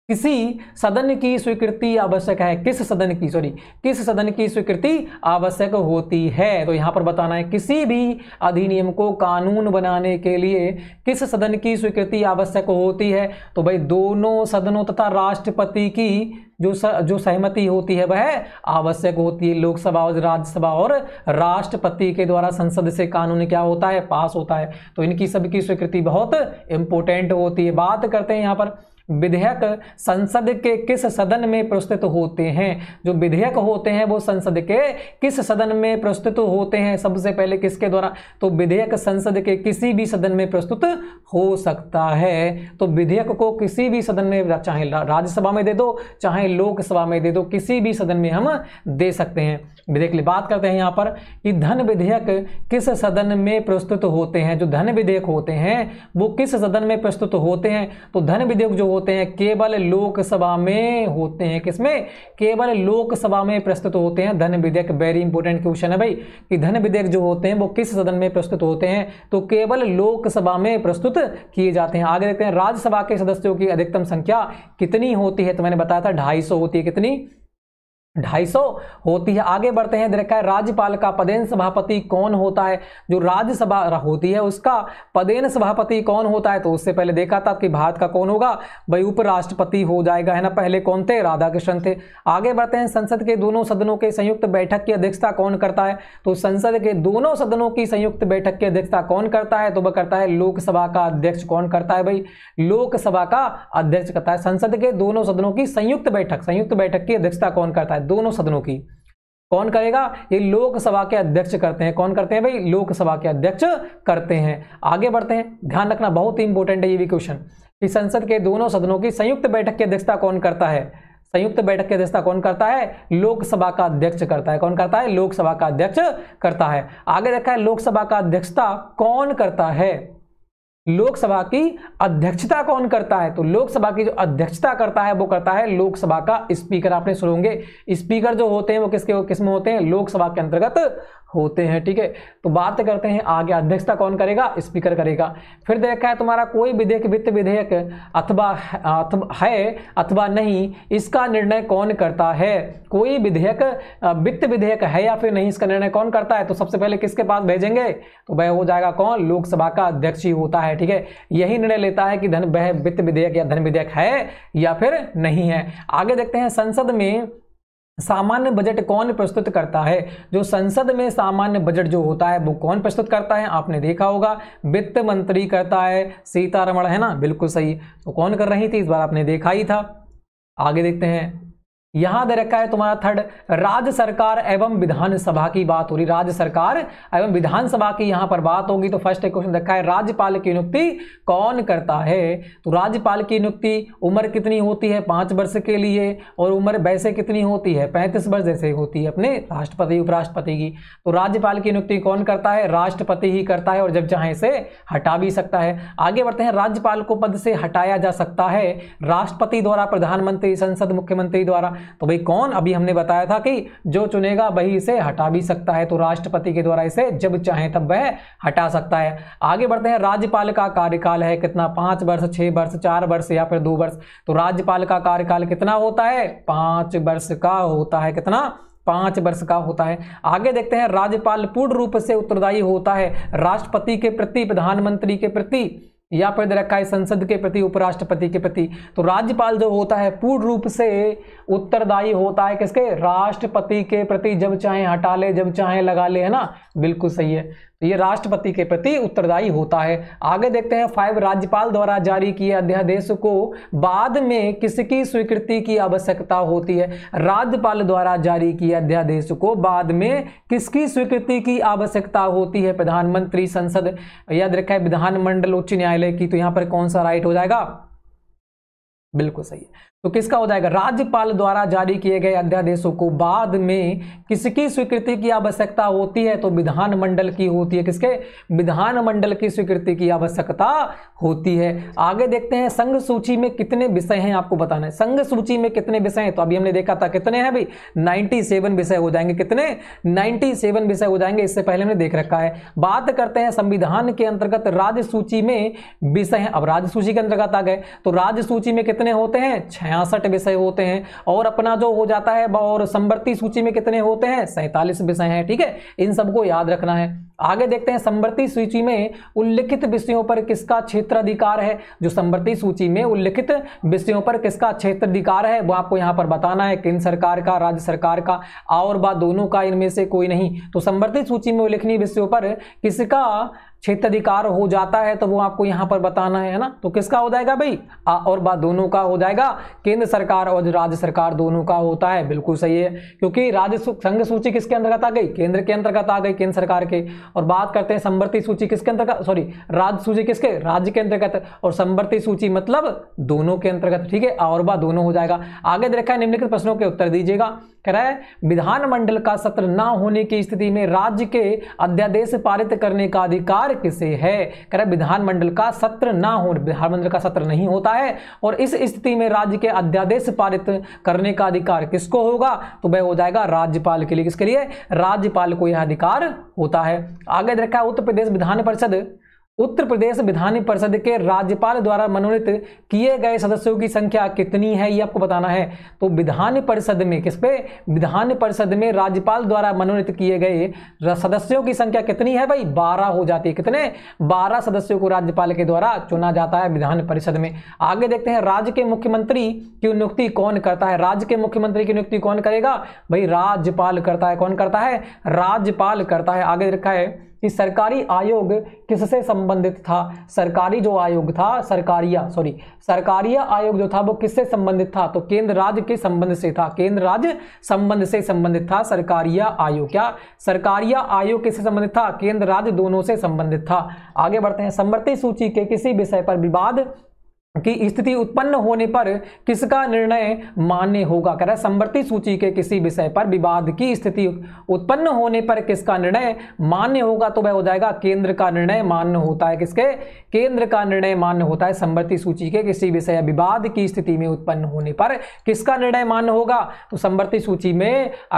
किसी सदन की स्वीकृति आवश्यक है किस सदन की सॉरी किस सदन की स्वीकृति आवश्यक होती है तो यहाँ पर बताना है किसी भी अधिनियम को कानून बनाने के लिए किस सदन की स्वीकृति आवश्यक होती है तो भाई दोनों सदनों तथा राष्ट्रपति की जो स, जो सहमति होती है वह आवश्यक होती है लोकसभा और राज्यसभा और राष्ट्रपति के द्वारा संसद से कानून क्या होता है पास होता है तो इनकी सबकी स्वीकृति बहुत इंपॉर्टेंट होती है बात करते हैं यहाँ पर विधेयक संसद के किस सदन में प्रस्तुत होते हैं जो विधेयक होते हैं वो संसद के किस सदन में प्रस्तुत होते हैं सबसे पहले किसके द्वारा तो विधेयक संसद के किसी भी सदन में प्रस्तुत हो सकता है तो विधेयक को किसी भी सदन में चाहे राज्यसभा में दे दो चाहे लोकसभा में दे दो किसी भी सदन में हम दे सकते हैं विधेयक लिए बात करते हैं यहाँ पर कि धन विधेयक किस सदन में प्रस्तुत होते हैं जो धन विधेयक होते हैं वो किस सदन में प्रस्तुत होते हैं तो धन विधेयक जो होते हैं केवल लोकसभा में होते हैं किसमें केवल लोकसभा में प्रस्तुत होते हैं धन विधेयक वेरी इंपॉर्टेंट क्वेश्चन है भाई कि धन विधेयक जो होते हैं वो किस सदन में प्रस्तुत होते हैं तो केवल लोकसभा में प्रस्तुत किए जाते हैं आगे देखते हैं राज्यसभा के सदस्यों की अधिकतम संख्या कितनी होती है तो मैंने बताया था ढाई होती है कितनी ढाई सौ होती है आगे बढ़ते हैं देखा है राज्यपाल का पदेन सभापति कौन होता है जो राज्यसभा होती है उसका पदेन सभापति कौन होता है तो उससे पहले देखा था कि भारत का कौन होगा भाई उपराष्ट्रपति हो जाएगा है ना पहले कौन थे राधाकृष्णन थे आगे बढ़ते हैं संसद के दोनों सदनों के संयुक्त बैठक की अध्यक्षता कौन करता है तो संसद के दोनों सदनों की संयुक्त बैठक की अध्यक्षता कौन करता है तो वह करता है लोकसभा का अध्यक्ष कौन करता है भाई लोकसभा का अध्यक्ष करता है संसद के दोनों सदनों की संयुक्त बैठक संयुक्त बैठक की अध्यक्षता कौन करता है है दोनों सदनों की कौन करेगा ये लोकसभा के अध्यक्ष करते हैं कौन करते हैं भाई लोकसभा के अध्यक्ष करते हैं आगे बढ़ते हैं ध्यान रखना बहुत ही इंपॉर्टेंट है ये भी क्वेश्चन कि संसद के दोनों सदनों की संयुक्त बैठक की अध्यक्षता कौन करता है संयुक्त बैठक की अध्यक्षता कौन करता है लोकसभा का अध्यक्ष करता है कौन करता है लोकसभा का अध्यक्ष करता है आगे देखा है लोकसभा का अध्यक्षता कौन करता है लोकसभा की अध्यक्षता कौन करता है तो लोकसभा की जो अध्यक्षता करता है वो करता है लोकसभा का स्पीकर आपने सुनोगे स्पीकर जो होते हैं वो किसके किस्म होते हैं लोकसभा के अंतर्गत होते हैं ठीक है तो बात करते हैं आगे अध्यक्षता कौन करेगा स्पीकर करेगा फिर देखा है तुम्हारा कोई विधेयक वित्त विधेयक अथवा है अथवा नहीं इसका निर्णय कौन करता है कोई विधेयक वित्त विधेयक है या फिर नहीं इसका निर्णय कौन करता है तो सबसे पहले किसके पास भेजेंगे तो वह हो जाएगा कौन लोकसभा का अध्यक्ष ही होता है ठीक है यही निर्णय लेता है कि धन वह वित्त विधेयक या धन विधेयक है या फिर नहीं है आगे देखते हैं संसद में सामान्य बजट कौन प्रस्तुत करता है जो संसद में सामान्य बजट जो होता है वो कौन प्रस्तुत करता है आपने देखा होगा वित्त मंत्री करता है सीतारमण है ना बिल्कुल सही तो कौन कर रही थी इस बार आपने देखा ही था आगे देखते हैं यहां दे रखा है तुम्हारा थर्ड राज्य सरकार एवं विधानसभा की बात हो रही राज्य सरकार एवं विधानसभा की यहां पर बात होगी तो फर्स्ट एक क्वेश्चन रखा है राज्यपाल की नियुक्ति कौन करता है तो राज्यपाल की नियुक्ति उम्र कितनी होती है पांच वर्ष के लिए और उम्र वैसे कितनी होती है पैंतीस वर्ष जैसे होती है अपने राष्ट्रपति उपराष्ट्रपति की तो राज्यपाल की नियुक्ति कौन करता है राष्ट्रपति ही करता है और जब चाहे इसे हटा भी सकता है आगे बढ़ते हैं राज्यपाल को पद से हटाया जा सकता है राष्ट्रपति द्वारा प्रधानमंत्री संसद मुख्यमंत्री द्वारा तो भाई कौन अभी हमने बताया था कि जो चुनेगा वही इसे हटा भी सकता है तो राष्ट्रपति के द्वारा इसे जब चाहे तब वह हटा सकता है आगे बढ़ते हैं राज्यपाल का कार्यकाल है कितना पांच वर्ष छह वर्ष चार वर्ष या फिर दो वर्ष तो राज्यपाल का कार्यकाल कितना होता है पांच वर्ष का होता है कितना पांच वर्ष का होता है आगे देखते हैं राज्यपाल पूर्ण रूप से उत्तरदायी होता है राष्ट्रपति के प्रति प्रधानमंत्री के प्रति या पद दे रखा है संसद के प्रति उपराष्ट्रपति के प्रति तो राज्यपाल जो होता है पूर्ण रूप से उत्तरदायी होता है किसके राष्ट्रपति के प्रति जब चाहे हटा ले जब चाहे लगा ले है ना बिल्कुल सही है तो ये राष्ट्रपति के प्रति उत्तरदायी होता है आगे देखते हैं फाइव राज्यपाल द्वारा जारी किए अध्यादेश को बाद में किसकी स्वीकृति की आवश्यकता होती है राज्यपाल द्वारा जारी किए अध्यादेश को बाद में किसकी स्वीकृति की आवश्यकता होती है प्रधानमंत्री संसद याद रखा है विधानमंडल उच्च न्यायालय की तो यहाँ पर कौन सा राइट हो जाएगा बिल्कुल सही है तो किसका हो जाएगा राज्यपाल द्वारा जारी किए गए अध्यादेशों को बाद में किसकी स्वीकृति की आवश्यकता होती है तो विधानमंडल की होती है किसके विधानमंडल की स्वीकृति की आवश्यकता होती है आगे देखते हैं संघ सूची में कितने विषय हैं आपको बताना है संघ सूची में कितने विषय हैं तो अभी हमने देखा था कितने हैं भाई 97 विषय हो जाएंगे कितने 97 विषय हो जाएंगे इससे पहले हमने देख रखा है बात करते हैं संविधान के अंतर्गत राज्य सूची में विषय अब राज्य सूची के अंतर्गत आ गए तो राज्य सूची में कितने होते हैं छह छियासठ विषय होते हैं और अपना जो हो जाता है और संवर्ती सूची में कितने होते हैं सैंतालीस विषय हैं ठीक है इन सबको याद रखना है आगे देखते हैं संवर्ती सूची में उल्लिखित विषयों पर किसका क्षेत्राधिकार है जो संवर्ती सूची में उल्लिखित विषयों पर किसका क्षेत्राधिकार है वो आपको यहाँ पर बताना है केंद्र सरकार का राज्य सरकार का और बा दोनों का इनमें से कोई नहीं तो संवर्ती सूची में उल्लेखनीय विषयों पर किसका क्षेत्राधिकार हो जाता है तो वो आपको यहाँ पर बताना है ना तो किसका हो जाएगा भाई आ और बात दोनों का हो जाएगा केंद्र सरकार और राज्य सरकार दोनों का होता है बिल्कुल सही है क्योंकि राज्य संघ सूची किसके अंतर्गत आ गई केंद्र के अंतर्गत आ गई केंद्र सरकार के और बात करते हैं संवर्ती सूची किसके अंतर्गत सॉरी राज्य सूची किसके राज्य के अंतर्गत और संवर्ती सूची मतलब दोनों के अंतर्गत ठीक है और बा दोनों हो जाएगा आगे देखा है निम्नलिखित प्रश्नों के उत्तर दीजिएगा क्रय विधानमंडल का सत्र ना होने की स्थिति में राज्य के अध्यादेश पारित करने का अधिकार किसे है क्रय विधानमंडल का सत्र ना हो विधानमंडल का सत्र नहीं होता है और इस स्थिति में राज्य के अध्यादेश पारित करने का अधिकार किसको होगा तो वह हो जाएगा राज्यपाल के लिए किसके लिए राज्यपाल को यह अधिकार होता है आगे देखा उत्तर प्रदेश विधान परिषद उत्तर प्रदेश विधान परिषद के राज्यपाल द्वारा मनोनीत किए गए सदस्यों की संख्या कितनी है ये आपको बताना है तो विधान परिषद में किस पे विधान परिषद में राज्यपाल द्वारा मनोनीत किए गए सदस्यों की संख्या कितनी है भाई बारह हो जाती है कितने बारह सदस्यों को राज्यपाल के द्वारा चुना जाता है विधान परिषद में आगे देखते हैं राज्य के मुख्यमंत्री की नियुक्ति कौन करता है राज्य के मुख्यमंत्री की नियुक्ति कौन करेगा भाई राज्यपाल करता है कौन करता है राज्यपाल करता है आगे रखा है कि सरकारी आयोग किससे संबंधित था सरकारी जो आयोग था सरकारिया सॉरी सरकारिया आयोग जो था वो किससे संबंधित था तो केंद्र राज्य के संबंध से था केंद्र राज्य संबंध से संबंधित था सरकारिया आयोग क्या सरकारिया आयोग किससे संबंधित था केंद्र राज्य दोनों से संबंधित था आगे बढ़ते हैं समृति सूची के किसी विषय पर विवाद की स्थिति उत्पन्न होने पर किसका निर्णय मान्य होगा कह रहा है संवर्ती सूची के किसी विषय पर विवाद की स्थिति उत्पन्न होने पर किसका निर्णय मान्य होगा तो वह हो जाएगा केंद्र का निर्णय मान्य होता है किसके केंद्र का निर्णय मान्य होता है संवर्ती सूची के किसी विषय विवाद की स्थिति में उत्पन्न होने पर किसका निर्णय मान्य होगा तो संवर्ती सूची में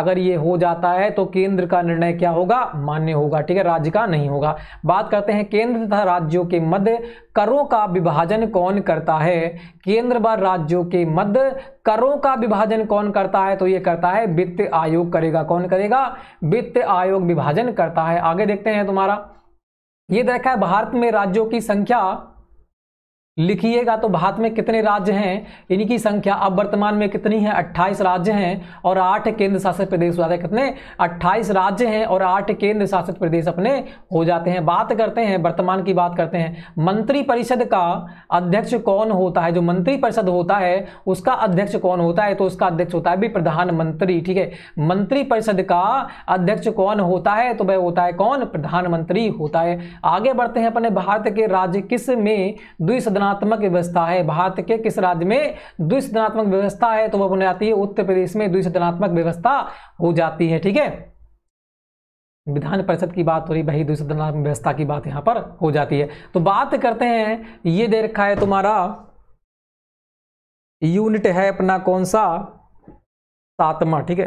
अगर ये हो जाता है तो केंद्र का निर्णय क्या होगा मान्य होगा ठीक है राज्य का नहीं होगा बात करते हैं केंद्र तथा राज्यों के मध्य करों का विभाजन कौन करता है केंद्र व राज्यों के मध्य करों का विभाजन कौन करता है तो ये करता है वित्त आयोग करेगा कौन करेगा वित्त आयोग विभाजन करता है आगे देखते हैं तुम्हारा ये देखा है भारत में राज्यों की संख्या लिखिएगा तो भारत में कितने राज्य हैं इनकी संख्या अब वर्तमान में कितनी है 28 राज्य हैं और आठ केंद्र शासित प्रदेश हो जाते हैं कितने 28 राज्य हैं और आठ केंद्र शासित प्रदेश अपने हो जाते हैं बात करते हैं वर्तमान की बात करते हैं मंत्री परिषद का अध्यक्ष कौन होता है जो मंत्री परिषद होता है उसका अध्यक्ष कौन होता है तो उसका अध्यक्ष होता है भी प्रधानमंत्री ठीक है मंत्री परिषद का अध्यक्ष कौन होता है तो वह होता है कौन प्रधानमंत्री होता है आगे बढ़ते हैं अपने भारत के राज्य किस में द्विसदन द्वंद्वनात्मक व्यवस्था है भारत के किस राज्य में द्विसदनात्मक व्यवस्था है तो वह बन जाती है उत्तर प्रदेश में द्विसदनात्मक व्यवस्था हो जाती है ठीक है विधान परिषद की बात हो रही वही द्विसदनात्मक व्यवस्था की बात यहां पर हो जाती है तो बात करते हैं ये दे रखा है तुम्हारा यूनिट है अपना कौन सा सातवा ठीक है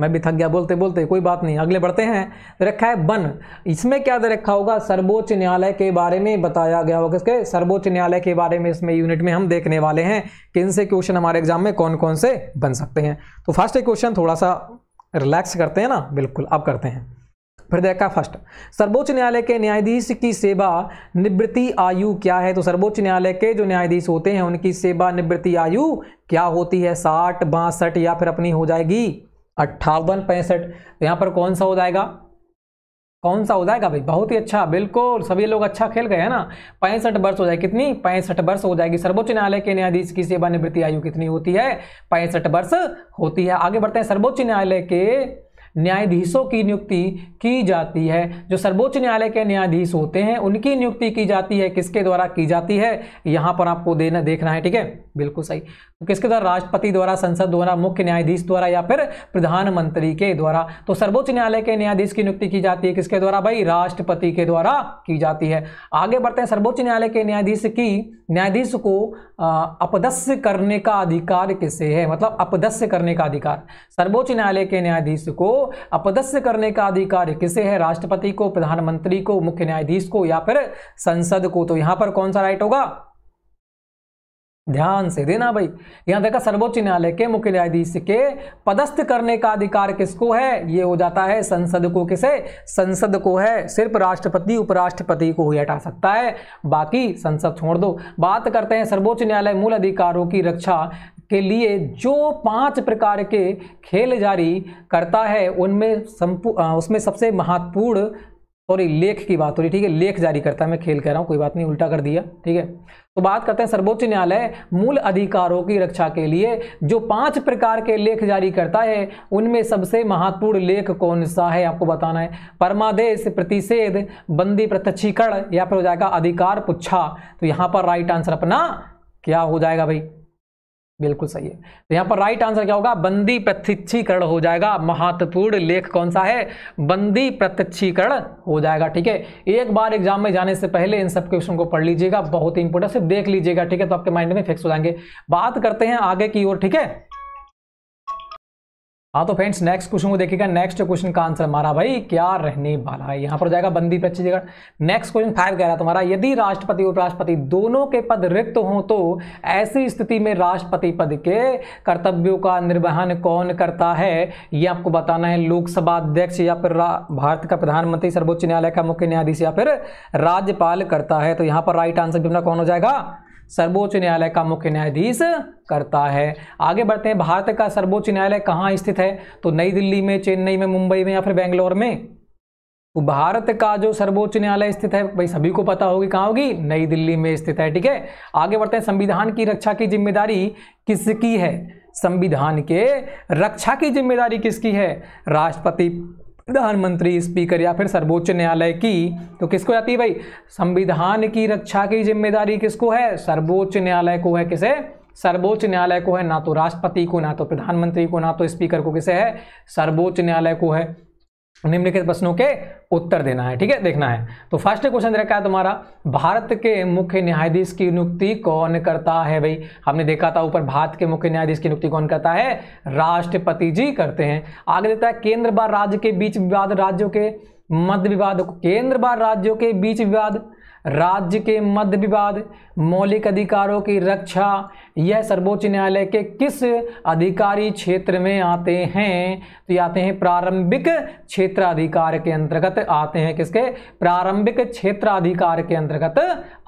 मैं भी थक गया बोलते बोलते कोई बात नहीं अगले बढ़ते हैं रखा है बन इसमें क्या दे रखा होगा सर्वोच्च न्यायालय के बारे में बताया गया होगा इसके सर्वोच्च न्यायालय के बारे में इसमें यूनिट में हम देखने वाले हैं कि इनसे क्वेश्चन हमारे एग्जाम में कौन कौन से बन सकते हैं तो फर्स्ट क्वेश्चन थोड़ा सा रिलैक्स करते हैं ना बिल्कुल अब करते हैं फिर देखा फर्स्ट सर्वोच्च न्यायालय के न्यायाधीश की सेवा निवृत्ति आयु क्या है तो सर्वोच्च न्यायालय के जो न्यायाधीश होते हैं उनकी सेवा निवृत्ति आयु क्या होती है साठ बासठ या फिर अपनी हो जाएगी अट्ठावन पैंसठ तो यहाँ पर कौन सा हो जाएगा कौन सा हो जाएगा भाई बहुत ही अच्छा बिल्कुल सभी लोग अच्छा खेल गए हैं ना पैंसठ वर्ष हो जाएगी कितनी पैंसठ वर्ष हो जाएगी सर्वोच्च न्यायालय के न्यायाधीश की सेवानिवृत्ति आयु कितनी होती है पैंसठ वर्ष होती है आगे बढ़ते हैं सर्वोच्च न्यायालय के न्यायाधीशों की नियुक्ति की जाती है जो सर्वोच्च न्यायालय के न्यायाधीश होते हैं उनकी नियुक्ति की जाती है किसके द्वारा की जाती है यहाँ पर आपको देना देखना है ठीक है बिल्कुल सही किसके द्वारा राष्ट्रपति द्वारा संसद द्वारा मुख्य न्यायाधीश द्वारा या फिर प्रधानमंत्री के द्वारा तो सर्वोच्च न्यायालय के न्यायाधीश की नियुक्ति की जाती है किसके द्वारा भाई राष्ट्रपति के द्वारा की जाती है आगे बढ़ते हैं सर्वोच्च न्यायालय के न्यायाधीश की न्यायाधीश को अपदस्य करने का अधिकार किसे है मतलब अपदस्य करने का अधिकार सर्वोच्च न्यायालय के न्यायाधीश को अपदस्य करने का अधिकार किसे है राष्ट्रपति को प्रधानमंत्री को मुख्य न्यायाधीश को या फिर संसद को तो यहां पर कौन सा राइट होगा ध्यान से देना भाई यहां देखा सर्वोच्च न्यायालय के मुख्य न्यायाधीश के पदस्थ करने का अधिकार किसको है ये हो जाता है संसद को किसे संसद को है सिर्फ राष्ट्रपति उपराष्ट्रपति को ही हटा सकता है बाकी संसद छोड़ दो बात करते हैं सर्वोच्च न्यायालय मूल अधिकारों की रक्षा के लिए जो पांच प्रकार के खेल जारी करता है उनमें उसमें सबसे महत्वपूर्ण सॉरी लेख की बात हो रही ठीक है लेख जारी करता है मैं खेल कह रहा हूँ कोई बात नहीं उल्टा कर दिया ठीक है तो बात करते हैं सर्वोच्च न्यायालय मूल अधिकारों की रक्षा के लिए जो पांच प्रकार के लेख जारी करता है उनमें सबसे महत्वपूर्ण लेख कौन सा है आपको बताना है परमादेश प्रतिषेध बंदी प्रत्यक्षीकरण या फिर हो जाएगा अधिकार पुच्छा तो यहाँ पर राइट आंसर अपना क्या हो जाएगा भाई बिल्कुल सही है तो यहाँ पर राइट आंसर क्या होगा बंदी प्रत्यक्षीकरण हो जाएगा महत्वपूर्ण लेख कौन सा है बंदी प्रत्यक्षीकरण हो जाएगा ठीक है एक बार एग्जाम में जाने से पहले इन सब क्वेश्चन को पढ़ लीजिएगा बहुत ही इंपोर्टेंट सिर्फ देख लीजिएगा ठीक है तो आपके माइंड में फिक्स हो जाएंगे बात करते हैं आगे की ओर ठीक है हाँ तो फ्रेंड्स नेक्स्ट क्वेश्चन को देखिएगा नेक्स्ट क्वेश्चन का आंसर हमारा भाई क्या रहने वाला है यहाँ पर जाएगा बंदी पर अच्छी नेक्स्ट क्वेश्चन फाइव कह रहा है तुम्हारा यदि राष्ट्रपति उपराष्ट्रपति दोनों के पद रिक्त हों तो ऐसी स्थिति में राष्ट्रपति पद के कर्तव्यों का निर्वहन कौन करता है ये आपको बताना है लोकसभा अध्यक्ष या फिर भारत का प्रधानमंत्री सर्वोच्च न्यायालय का मुख्य न्यायाधीश या फिर राज्यपाल करता है तो यहाँ पर राइट आंसर भी कौन हो जाएगा सर्वोच्च न्यायालय का मुख्य न्यायाधीश करता है आगे बढ़ते हैं भारत का सर्वोच्च न्यायालय कहाँ स्थित है तो नई दिल्ली में चेन्नई में मुंबई में या फिर बेंगलोर में तो भारत का जो सर्वोच्च न्यायालय स्थित है भाई सभी को पता होगी कहाँ होगी नई दिल्ली में स्थित है ठीक है आगे बढ़ते हैं संविधान की रक्षा की जिम्मेदारी किसकी है संविधान के रक्षा की जिम्मेदारी किसकी है राष्ट्रपति प्रधानमंत्री स्पीकर या फिर सर्वोच्च न्यायालय की तो किसको जाती है भाई संविधान की रक्षा की जिम्मेदारी किसको है सर्वोच्च न्यायालय को है किसे सर्वोच्च न्यायालय को है ना तो राष्ट्रपति को ना तो प्रधानमंत्री को ना तो स्पीकर को किसे है सर्वोच्च न्यायालय को है निम्नलिखित प्रश्नों के उत्तर देना है ठीक है देखना है तो फर्स्ट क्वेश्चन दे रखा है तुम्हारा भारत के मुख्य न्यायाधीश की नियुक्ति कौन करता है भाई हमने देखा था ऊपर भारत के मुख्य न्यायाधीश की नियुक्ति कौन करता है राष्ट्रपति जी करते हैं आगे देता है केंद्र व राज्य के बीच विवाद राज्यों के मध्य विवाद केंद्र व राज्यों के बीच विवाद राज्य के मध्य विवाद मौलिक अधिकारों की रक्षा यह सर्वोच्च न्यायालय के किस अधिकारी क्षेत्र में आते हैं तो ये आते हैं प्रारंभिक क्षेत्राधिकार के अंतर्गत आते हैं किसके प्रारंभिक क्षेत्राधिकार के अंतर्गत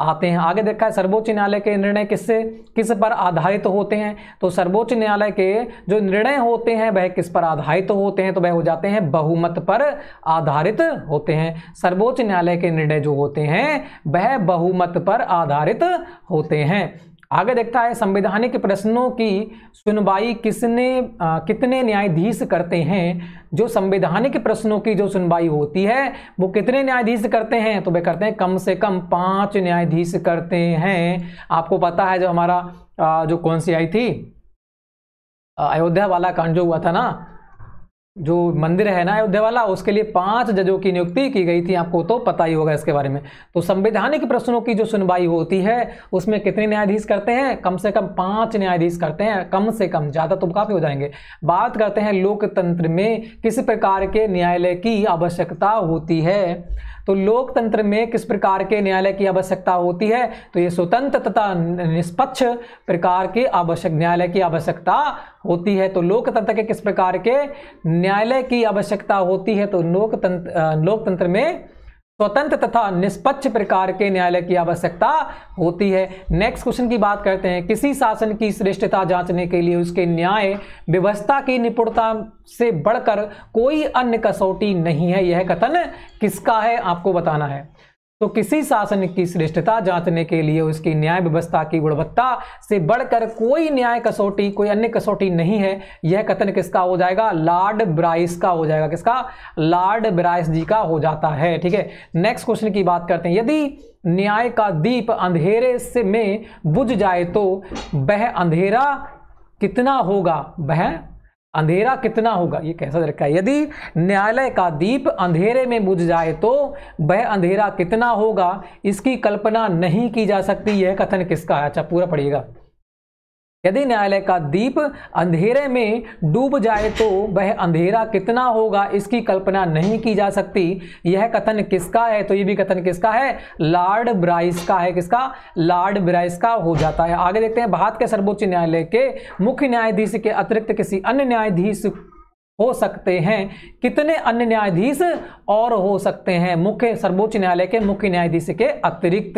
आते हैं आगे देखा है सर्वोच्च न्यायालय के निर्णय किससे किस पर आधारित तो होते हैं तो सर्वोच्च न्यायालय के जो निर्णय होते हैं वह किस पर आधारित तो होते हैं तो वह हो जाते हैं बहुमत पर आधारित होते हैं सर्वोच्च न्यायालय के निर्णय जो होते हैं वह बहुमत पर आधारित होते हैं आगे देखता है संवैधानिक प्रश्नों की सुनवाई किसने आ, कितने न्यायाधीश करते हैं जो संवैधानिक प्रश्नों की जो सुनवाई होती है वो कितने न्यायाधीश करते हैं तो वे करते हैं कम से कम पांच न्यायाधीश करते हैं आपको पता है जो हमारा आ, जो कौन सी आई थी अयोध्या वाला कांड जो हुआ था ना जो मंदिर है ना अयोध्या वाला उसके लिए पांच जजों की नियुक्ति की गई थी आपको तो पता ही होगा इसके बारे में तो संवैधानिक प्रश्नों की जो सुनवाई होती है उसमें कितने न्यायाधीश करते हैं कम से कम पांच न्यायाधीश करते हैं कम से कम ज़्यादा तो काफ़ी हो जाएंगे बात करते हैं लोकतंत्र में किस प्रकार के न्यायालय की आवश्यकता होती है तो लोकतंत्र में किस प्रकार के न्यायालय की आवश्यकता होती है तो ये स्वतंत्र तथा निष्पक्ष प्रकार के आवश्यक न्यायालय की आवश्यकता होती है तो लोकतंत्र के किस प्रकार के न्यायालय की आवश्यकता होती है तो लोकतंत्र लोकतंत्र में स्वतंत्र तथा निष्पक्ष प्रकार के न्यायालय की आवश्यकता होती है नेक्स्ट क्वेश्चन की बात करते हैं किसी शासन की श्रेष्ठता जांचने के लिए उसके न्याय व्यवस्था की निपुणता से बढ़कर कोई अन्य कसौटी नहीं है यह कथन किसका है आपको बताना है तो किसी शासन की श्रेष्ठता जांचने के लिए उसकी न्याय व्यवस्था की गुणवत्ता से बढ़कर कोई न्याय कसौटी कोई अन्य कसौटी नहीं है यह कथन किसका हो जाएगा लॉर्ड ब्राइस का हो जाएगा किसका लॉर्ड ब्राइस जी का हो जाता है ठीक है नेक्स्ट क्वेश्चन की बात करते हैं यदि न्याय का दीप अंधेरे से में बुझ जाए तो वह अंधेरा कितना होगा वह अंधेरा कितना होगा ये कैसा रखा है यदि न्यायालय का दीप अंधेरे में बुझ जाए तो वह अंधेरा कितना होगा इसकी कल्पना नहीं की जा सकती यह कथन किसका है अच्छा पूरा पढ़िएगा यदि न्यायालय का दीप अंधेरे में डूब जाए तो वह अंधेरा कितना होगा इसकी कल्पना नहीं की जा सकती यह कथन किसका है तो ये भी कथन किसका है लॉर्ड ब्राइस का है किसका लॉर्ड ब्राइस का हो जाता है आगे देखते हैं भारत के सर्वोच्च न्यायालय के मुख्य न्यायाधीश के अतिरिक्त किसी अन्य न्यायाधीश हो सकते हैं कितने अन्य न्यायाधीश और हो सकते हैं मुख्य सर्वोच्च न्यायालय के मुख्य न्यायाधीश के अतिरिक्त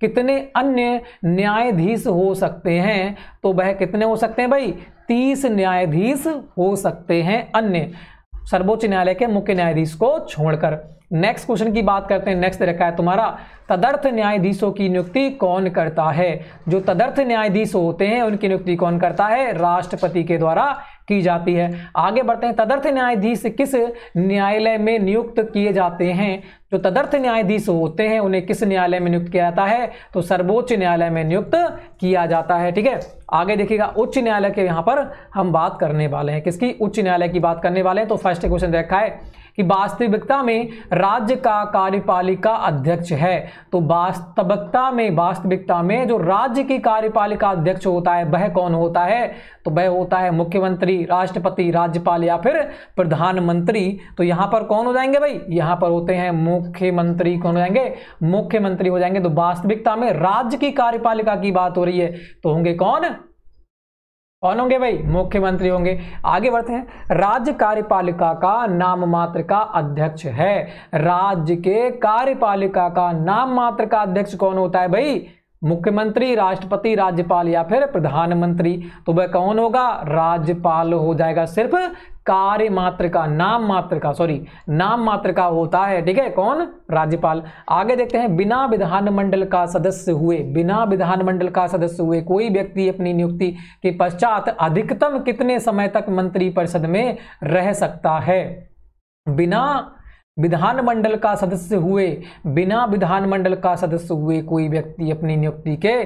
कितने अन्य न्यायाधीश हो सकते हैं तो वह कितने हो सकते हैं भाई तीस न्यायाधीश हो सकते हैं अन्य सर्वोच्च न्यायालय के मुख्य न्यायाधीश को छोड़कर नेक्स्ट क्वेश्चन की बात करते हैं नेक्स्ट रखा है तुम्हारा तदर्थ न्यायाधीशों की नियुक्ति कौन करता है जो तदर्थ न्यायाधीश होते हैं उनकी नियुक्ति कौन करता है राष्ट्रपति के द्वारा की जाती है आगे बढ़ते हैं तदर्थ न्यायाधीश किस न्यायालय में नियुक्त किए जाते हैं जो तदर्थ न्यायाधीश होते हैं उन्हें किस न्यायालय में नियुक्त किया जाता है तो सर्वोच्च न्यायालय में नियुक्त किया जाता है ठीक है आगे देखिएगा उच्च न्यायालय के यहां पर हम बात करने वाले हैं किसकी उच्च न्यायालय की बात करने वाले हैं तो फर्स्ट क्वेश्चन रखा है कि वास्तविकता में राज्य का कार्यपालिका अध्यक्ष है तो वास्तविकता में वास्तविकता में जो राज्य की कार्यपालिका अध्यक्ष होता है वह कौन होता है तो वह होता है मुख्यमंत्री राष्ट्रपति राज्यपाल या फिर प्रधानमंत्री तो यहां पर कौन हो जाएंगे भाई यहां पर होते हैं मुख्यमंत्री कौन हो जाएंगे मुख्यमंत्री हो जाएंगे तो वास्तविकता में राज्य की कार्यपालिका की बात हो रही है तो होंगे कौन कौन होंगे भाई मुख्यमंत्री होंगे आगे बढ़ते हैं राज्य कार्यपालिका का नाम मात्र का अध्यक्ष है राज्य के कार्यपालिका का नाम मात्र का अध्यक्ष कौन होता है भाई मुख्यमंत्री राष्ट्रपति राज्यपाल या फिर प्रधानमंत्री तो वह कौन होगा राज्यपाल हो जाएगा सिर्फ कार्य मात्र का नाम मात्र का सॉरी नाम मात्र का होता है ठीक है कौन राज्यपाल आगे देखते हैं बिना विधानमंडल का सदस्य हुए बिना विधानमंडल का सदस्य हुए कोई व्यक्ति अपनी नियुक्ति के पश्चात अधिकतम कितने समय तक मंत्री परिषद में रह सकता है बिना विधानमंडल का सदस्य हुए बिना विधानमंडल का सदस्य हुए कोई व्यक्ति अपनी नियुक्ति के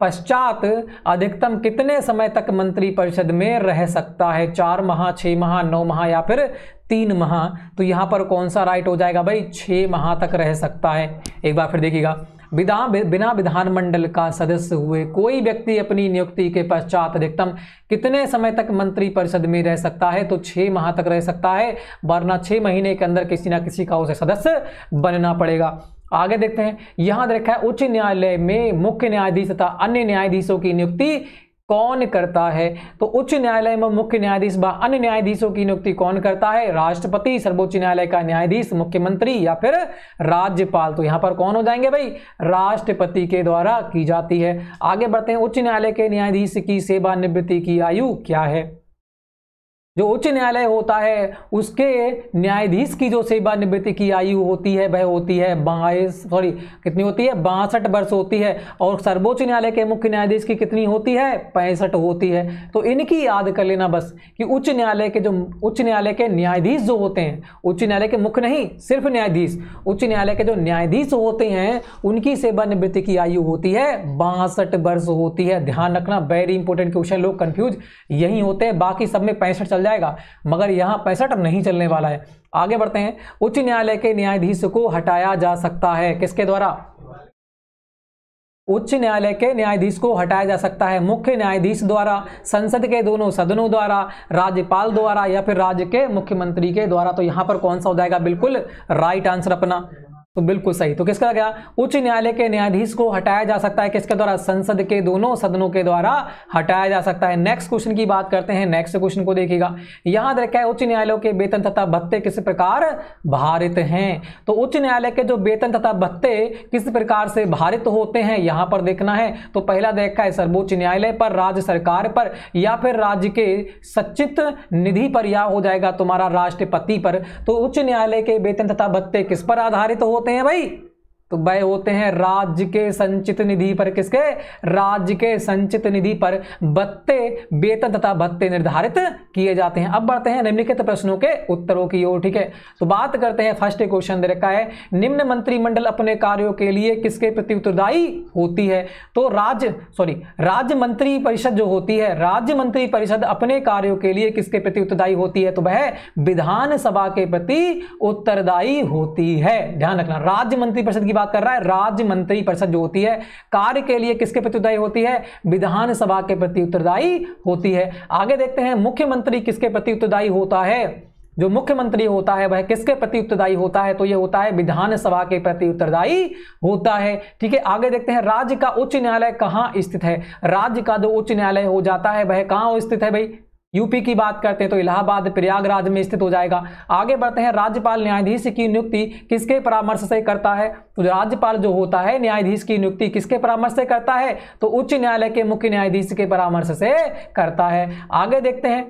पश्चात अधिकतम कितने समय तक मंत्रिपरिषद में रह सकता है चार माह छः माह नौ माह या फिर तीन माह तो यहाँ पर कौन सा राइट हो जाएगा भाई छः माह तक रह सकता है एक बार फिर देखिएगा विधान बिना विधानमंडल का सदस्य हुए कोई व्यक्ति अपनी नियुक्ति के पश्चात अधिकतम कितने समय तक मंत्री परिषद में रह सकता है तो छः माह तक रह सकता है वरना छः महीने के अंदर किसी ना किसी का उसे सदस्य बनना पड़ेगा आगे देखते हैं यहां देखा है उच्च न्यायालय में मुख्य न्यायाधीश तथा अन्य न्यायाधीशों की नियुक्ति कौन करता है तो उच्च न्यायालय में मुख्य न्यायाधीश व अन्य न्यायाधीशों की नियुक्ति कौन करता है राष्ट्रपति सर्वोच्च न्यायालय का न्यायाधीश मुख्यमंत्री या फिर राज्यपाल तो यहां पर कौन हो जाएंगे भाई राष्ट्रपति के द्वारा की जाती है आगे बढ़ते हैं उच्च न्यायालय के न्यायाधीश की सेवानिवृत्ति की आयु क्या है जो उच्च न्यायालय होता है उसके न्यायाधीश की जो सेवानिवृत्ति की आयु होती है वह होती है बाईस सॉरी कितनी होती है बासठ वर्ष होती है और सर्वोच्च न्यायालय के मुख्य न्यायाधीश की कितनी होती है पैंसठ होती है तो इनकी याद कर लेना बस कि उच्च न्यायालय के जो उच्च न्यायालय के न्यायाधीश जो होते हैं उच्च न्यायालय के मुख्य नहीं सिर्फ न्यायाधीश उच्च न्यायालय के जो न्यायाधीश होते हैं उनकी सेवानिवृत्ति की आयु होती है बासठ वर्ष होती है ध्यान रखना वेरी इंपॉर्टेंट क्वेश्चन लोग कन्फ्यूज यही होते हैं बाकी सब में पैंसठ चल जाएगा मगर यहाँ पैंसठ नहीं चलने वाला है आगे बढ़ते हैं उच्च न्यायालय के न्यायाधीश को हटाया जा सकता है किसके द्वारा उच्च न्यायालय के न्यायाधीश को हटाया जा सकता है मुख्य न्यायाधीश द्वारा संसद के दोनों सदनों द्वारा राज्यपाल द्वारा या फिर राज्य के मुख्यमंत्री के द्वारा तो यहां पर कौन सा हो जाएगा बिल्कुल राइट आंसर अपना तो बिल्कुल सही तो किसका गया उच्च न्यायालय के न्यायाधीश को हटाया जा सकता है किसके द्वारा संसद के दोनों सदनों के द्वारा हटाया जा सकता है नेक्स्ट क्वेश्चन की बात करते हैं नेक्स्ट क्वेश्चन को देखिएगा यहां देखा है उच्च न्यायालयों के वेतन तथा भत्ते किस प्रकार भारित हैं तो उच्च न्यायालय के जो वेतन तथा भत्ते किस प्रकार से भारित होते हैं यहां पर देखना है तो पहला देखा है सर्वोच्च न्यायालय पर राज्य सरकार पर या फिर राज्य के सचित निधि पर या हो जाएगा तुम्हारा राष्ट्रपति पर तो उच्च न्यायालय के वेतन तथा भत्ते किस पर आधारित होते होते हैं भाई तो वह होते हैं राज्य के संचित निधि पर किसके राज्य के संचित निधि पर भत्ते वेतन तथा भत्ते निर्धारित किए जाते हैं अब बढ़ते हैं निम्नलिखित प्रश्नों के उत्तरों की ओर ठीक है तो बात करते हैं फर्स्ट क्वेश्चन दे रखा है निम्न मंत्रिमंडल अपने कार्यों के लिए किसके प्रति उत्तरदायी होती है तो राज्य सॉरी राज्य मंत्री परिषद जो होती है राज्य मंत्री परिषद अपने कार्यों के लिए किसके प्रति उत्तरदायी होती है तो वह विधानसभा के प्रति उत्तरदायी होती है ध्यान रखना राज्य मंत्री परिषद की की बात कर रहा है राज्य मंत्री परिषद जो होती है कार्य के लिए किसके प्रति उत्तरदायी होती है विधानसभा के प्रति उत्तरदायी होती है आगे देखते हैं मुख्यमंत्री किसके प्रति उत्तरदायी होता है जो मुख्यमंत्री होता है वह किसके प्रति उत्तरदायी होता है तो यह होता है विधानसभा के प्रति उत्तरदायी होता है ठीक है आगे देखते हैं राज्य का उच्च न्यायालय कहाँ स्थित है राज्य का जो उच्च न्यायालय हो जाता है वह कहाँ स्थित है भाई यूपी की बात करते हैं तो इलाहाबाद प्रयागराज में स्थित हो जाएगा आगे बढ़ते हैं राज्यपाल न्यायाधीश की नियुक्ति किसके परामर्श से करता है तो राज्यपाल जो होता है न्यायाधीश की नियुक्ति किसके परामर्श से करता है तो उच्च न्यायालय के मुख्य न्यायाधीश के परामर्श से करता है आगे देखते हैं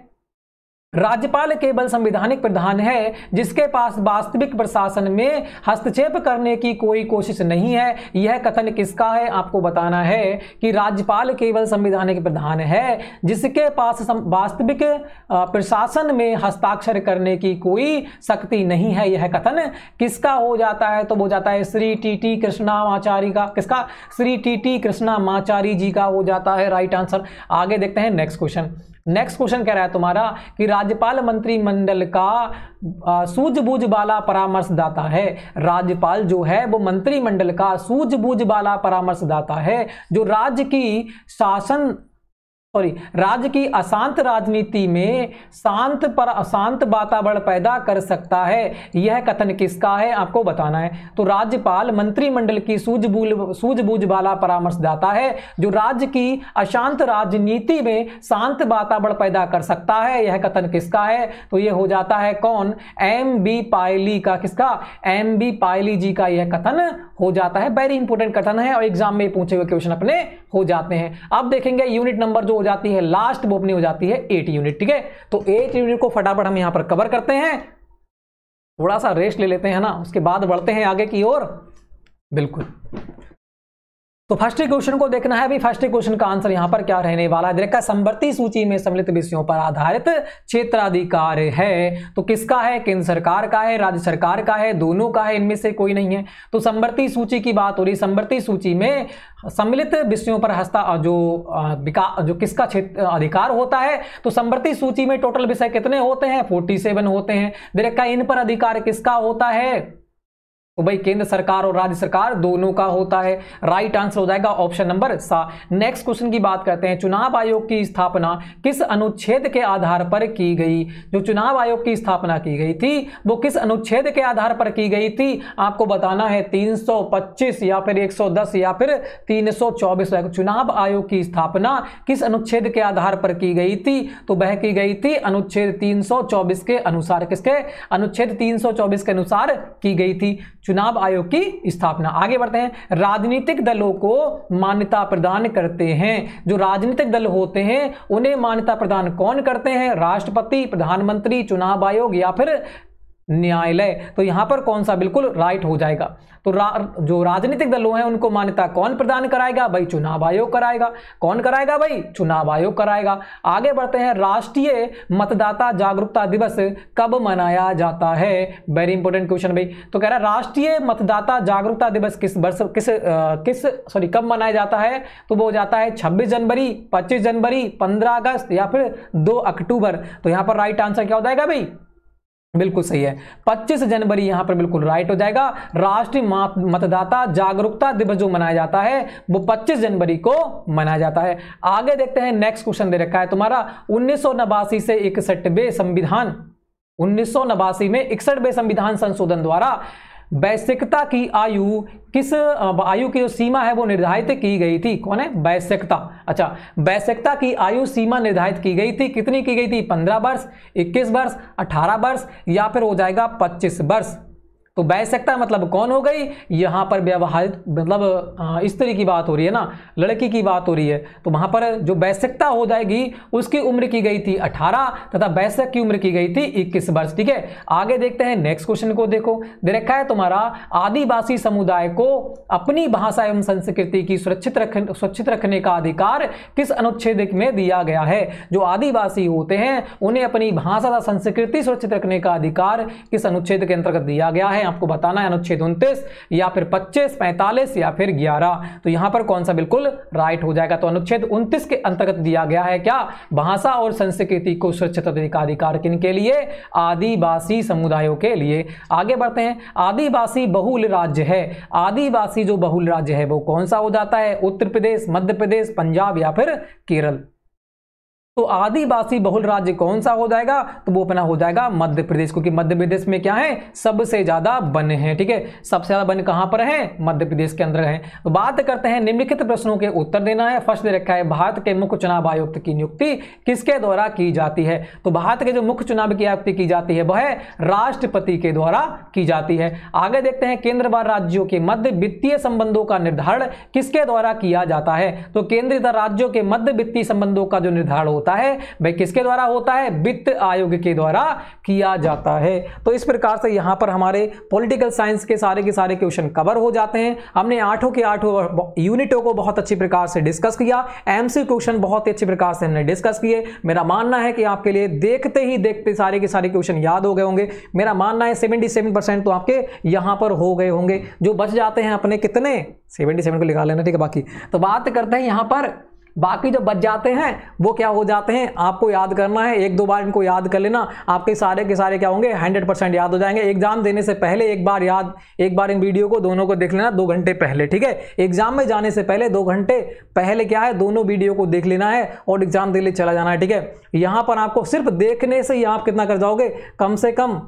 राज्यपाल केवल संवैधानिक प्रधान है जिसके पास वास्तविक प्रशासन में हस्तक्षेप करने की कोई कोशिश नहीं है यह कथन किसका है आपको बताना है कि राज्यपाल केवल संवैधानिक प्रधान है जिसके पास वास्तविक प्रशासन में हस्ताक्षर करने की कोई शक्ति नहीं है यह कथन किसका हो जाता है तो वो जाता है Shri T T Krishnamachari का किसका Shri T T Krishnamachari ji का हो जाता है राइट आंसर आगे देखते हैं नेक्स्ट क्वेश्चन नेक्स्ट क्वेश्चन कह रहा है तुम्हारा कि राज्यपाल मंत्रिमंडल का सूझबूझ वाला परामर्शदाता है राज्यपाल जो है वो मंत्रिमंडल का सूझबूझ वाला परामर्शदाता है जो राज्य की शासन सॉरी राज्य की अशांत राजनीति में शांत पर अशांत वातावरण पैदा कर सकता है यह कथन किसका है आपको बताना है तो राज्यपाल मंत्रिमंडल की सूझबूझ सूझबूझ वाला परामर्शदाता है जो राज्य की अशांत राजनीति में शांत वातावरण पैदा कर सकता है यह कथन किसका है तो यह हो जाता है कौन एम बी पायली का किसका एम बी पायली जी का यह कथन हो जाता है वेरी इंपॉर्टेंट कथन है और एग्जाम में पूछे हुए क्वेश्चन अपने हो जाते हैं अब देखेंगे यूनिट नंबर जो हो जाती है लास्ट वो अपनी हो जाती है एट यूनिट ठीक है तो एट यूनिट को फटाफट हम यहां पर कवर करते हैं थोड़ा सा रेस्ट ले लेते हैं ना उसके बाद बढ़ते हैं आगे की ओर बिल्कुल तो फर्स्ट क्वेश्चन को देखना है अभी फर्स्ट क्वेश्चन का आंसर यहां पर क्या रहने वाला है देखा संवर्ती सूची में सम्मिलित विषयों पर आधारित क्षेत्राधिकार है तो किसका है केंद्र सरकार का है राज्य सरकार का है दोनों का है इनमें से कोई नहीं है तो संवर्ती सूची की बात हो रही संवर्ती सूची में सम्मिलित विषयों पर हस्ता जो विकास जो किसका क्षेत्र अधिकार होता है तो संवर्ती सूची में टोटल विषय कितने होते हैं फोर्टी होते हैं देखा इन पर अधिकार किसका होता है तो भाई केंद्र सरकार और राज्य सरकार दोनों का होता है राइट आंसर हो जाएगा ऑप्शन नंबर सा नेक्स्ट क्वेश्चन की बात करते हैं चुनाव आयोग की स्थापना किस अनुच्छेद के आधार पर की गई जो चुनाव आयोग की स्थापना की गई थी वो किस अनुच्छेद के आधार पर की गई थी आपको बताना है 325 या फिर 110 या फिर 324 तो चुनाव आयोग की स्थापना किस अनुच्छेद के आधार पर की गई थी तो वह की गई थी अनुच्छेद तीन के अनुसार किसके अनुच्छेद तीन के अनुसार की गई थी चुनाव आयोग की स्थापना आगे बढ़ते हैं राजनीतिक दलों को मान्यता प्रदान करते हैं जो राजनीतिक दल होते हैं उन्हें मान्यता प्रदान कौन करते हैं राष्ट्रपति प्रधानमंत्री चुनाव आयोग या फिर न्यायालय तो यहाँ पर कौन सा बिल्कुल राइट हो जाएगा तो रा, जो राजनीतिक दलों हैं उनको मान्यता कौन प्रदान कराएगा भाई चुनाव आयोग कराएगा कौन कराएगा भाई चुनाव आयोग कराएगा आगे बढ़ते हैं राष्ट्रीय मतदाता जागरूकता दिवस कब मनाया जाता है वेरी इंपॉर्टेंट क्वेश्चन भाई तो कह रहा है राष्ट्रीय मतदाता जागरूकता दिवस किस वर्ष किस आ, किस सॉरी कब मनाया जाता है तो वो हो जाता है छब्बीस जनवरी पच्चीस जनवरी पंद्रह अगस्त या फिर दो अक्टूबर तो यहाँ पर राइट आंसर क्या हो जाएगा भाई बिल्कुल सही है 25 जनवरी यहां पर बिल्कुल राइट हो जाएगा राष्ट्रीय मतदाता जागरूकता दिवस जो मनाया जाता है वो 25 जनवरी को मनाया जाता है आगे देखते हैं नेक्स्ट क्वेश्चन दे रखा है तुम्हारा उन्नीस से इकसठवे संविधान उन्नीस में इकसठवे संविधान संशोधन द्वारा वैश्यकता की आयु किस आयु की जो सीमा है वो निर्धारित की गई थी कौन है वैश्यकता अच्छा वैश्यकता की आयु सीमा निर्धारित की गई थी कितनी की गई थी पंद्रह वर्ष इक्कीस वर्ष अठारह वर्ष या फिर हो जाएगा पच्चीस वर्ष तो बैसकता मतलब कौन हो गई यहाँ पर व्यवहारिक मतलब स्त्री की बात हो रही है ना लड़की की बात हो रही है तो वहाँ पर जो बैसकता हो जाएगी उसकी उम्र की गई थी 18 तथा बैसक की उम्र की गई थी 21 वर्ष ठीक है आगे देखते हैं नेक्स्ट क्वेश्चन को देखो दे रखा है तुम्हारा आदिवासी समुदाय को अपनी भाषा एवं संस्कृति की सुरक्षित रख सुरक्षित रखने का अधिकार किस अनुच्छेद में दिया गया है जो आदिवासी होते हैं उन्हें अपनी भाषा तथा संस्कृति सुरक्षित रखने का अधिकार किस अनुच्छेद के अंतर्गत दिया गया है आपको बताना है अनुच्छेद उनतीस या फिर पच्चीस पैंतालीस या फिर ग्यारह तो यहां पर कौन सा बिल्कुल राइट हो जाएगा तो अनुच्छेद उन्तीस के अंतर्गत दिया गया है क्या भाषा और संस्कृति को सुरक्षित अधिकाधिकार किन के लिए आदिवासी समुदायों के लिए आगे बढ़ते हैं आदिवासी बहुल राज्य है आदिवासी जो बहुल राज्य है वो कौन सा हो जाता है उत्तर प्रदेश मध्य प्रदेश पंजाब या फिर केरल तो आदिवासी बहुल राज्य कौन सा हो जाएगा तो वो अपना हो जाएगा मध्य प्रदेश क्योंकि मध्य प्रदेश में क्या है सबसे ज्यादा वन है ठीक है सबसे ज्यादा वन कहां पर है मध्य प्रदेश के अंदर है तो बात करते हैं निम्नलिखित प्रश्नों के उत्तर देना है फर्स्ट दे रखा है भारत के मुख्य चुनाव आयुक्त की नियुक्ति किसके द्वारा की जाती है तो भारत के जो मुख्य चुनाव की आयुक्ति की जाती है वह राष्ट्रपति के द्वारा की जाती है आगे देखते हैं केंद्र व राज्यों के मध्य वित्तीय संबंधों का निर्धारण किसके द्वारा किया जाता है तो केंद्र राज्यों के मध्य वित्तीय संबंधों का जो निर्धारण होता होता है भाई किसके द्वारा होता है वित्त आयोग के द्वारा किया जाता है तो इस प्रकार से यहां पर हमारे पॉलिटिकल साइंस के सारे के सारे क्वेश्चन कवर हो जाते हैं हमने आठों के आठों यूनिटों को बहुत अच्छी प्रकार से डिस्कस किया एम क्वेश्चन बहुत ही अच्छी प्रकार से हमने डिस्कस किए मेरा मानना है कि आपके लिए देखते ही देखते सारे के सारे क्वेश्चन याद हो गए होंगे मेरा मानना है सेवेंटी तो आपके यहां पर हो गए होंगे जो बच जाते हैं अपने कितने सेवेंटी को लिखा लेना ठीक है बाकी तो बात करते हैं यहां पर बाकी जो बच जाते हैं वो क्या हो जाते हैं आपको याद करना है एक दो बार इनको याद कर लेना आपके सारे के सारे क्या होंगे हंड्रेड परसेंट याद हो जाएंगे एग्जाम देने से पहले एक बार याद एक बार इन वीडियो को दोनों को देख लेना दो घंटे पहले ठीक है एग्जाम में जाने से पहले दो घंटे पहले क्या है दोनों वीडियो को देख लेना है और एग्जाम देने चला जाना है ठीक है यहाँ पर आपको सिर्फ देखने से ही आप कितना कर जाओगे कम से कम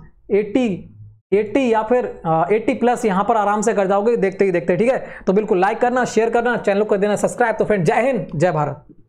80 या फिर uh, 80 प्लस यहां पर आराम से कर जाओगे देखते ही देखते ठीक है तो बिल्कुल लाइक करना शेयर करना चैनल को देना सब्सक्राइब तो फ्रेंड जय हिंद जय भारत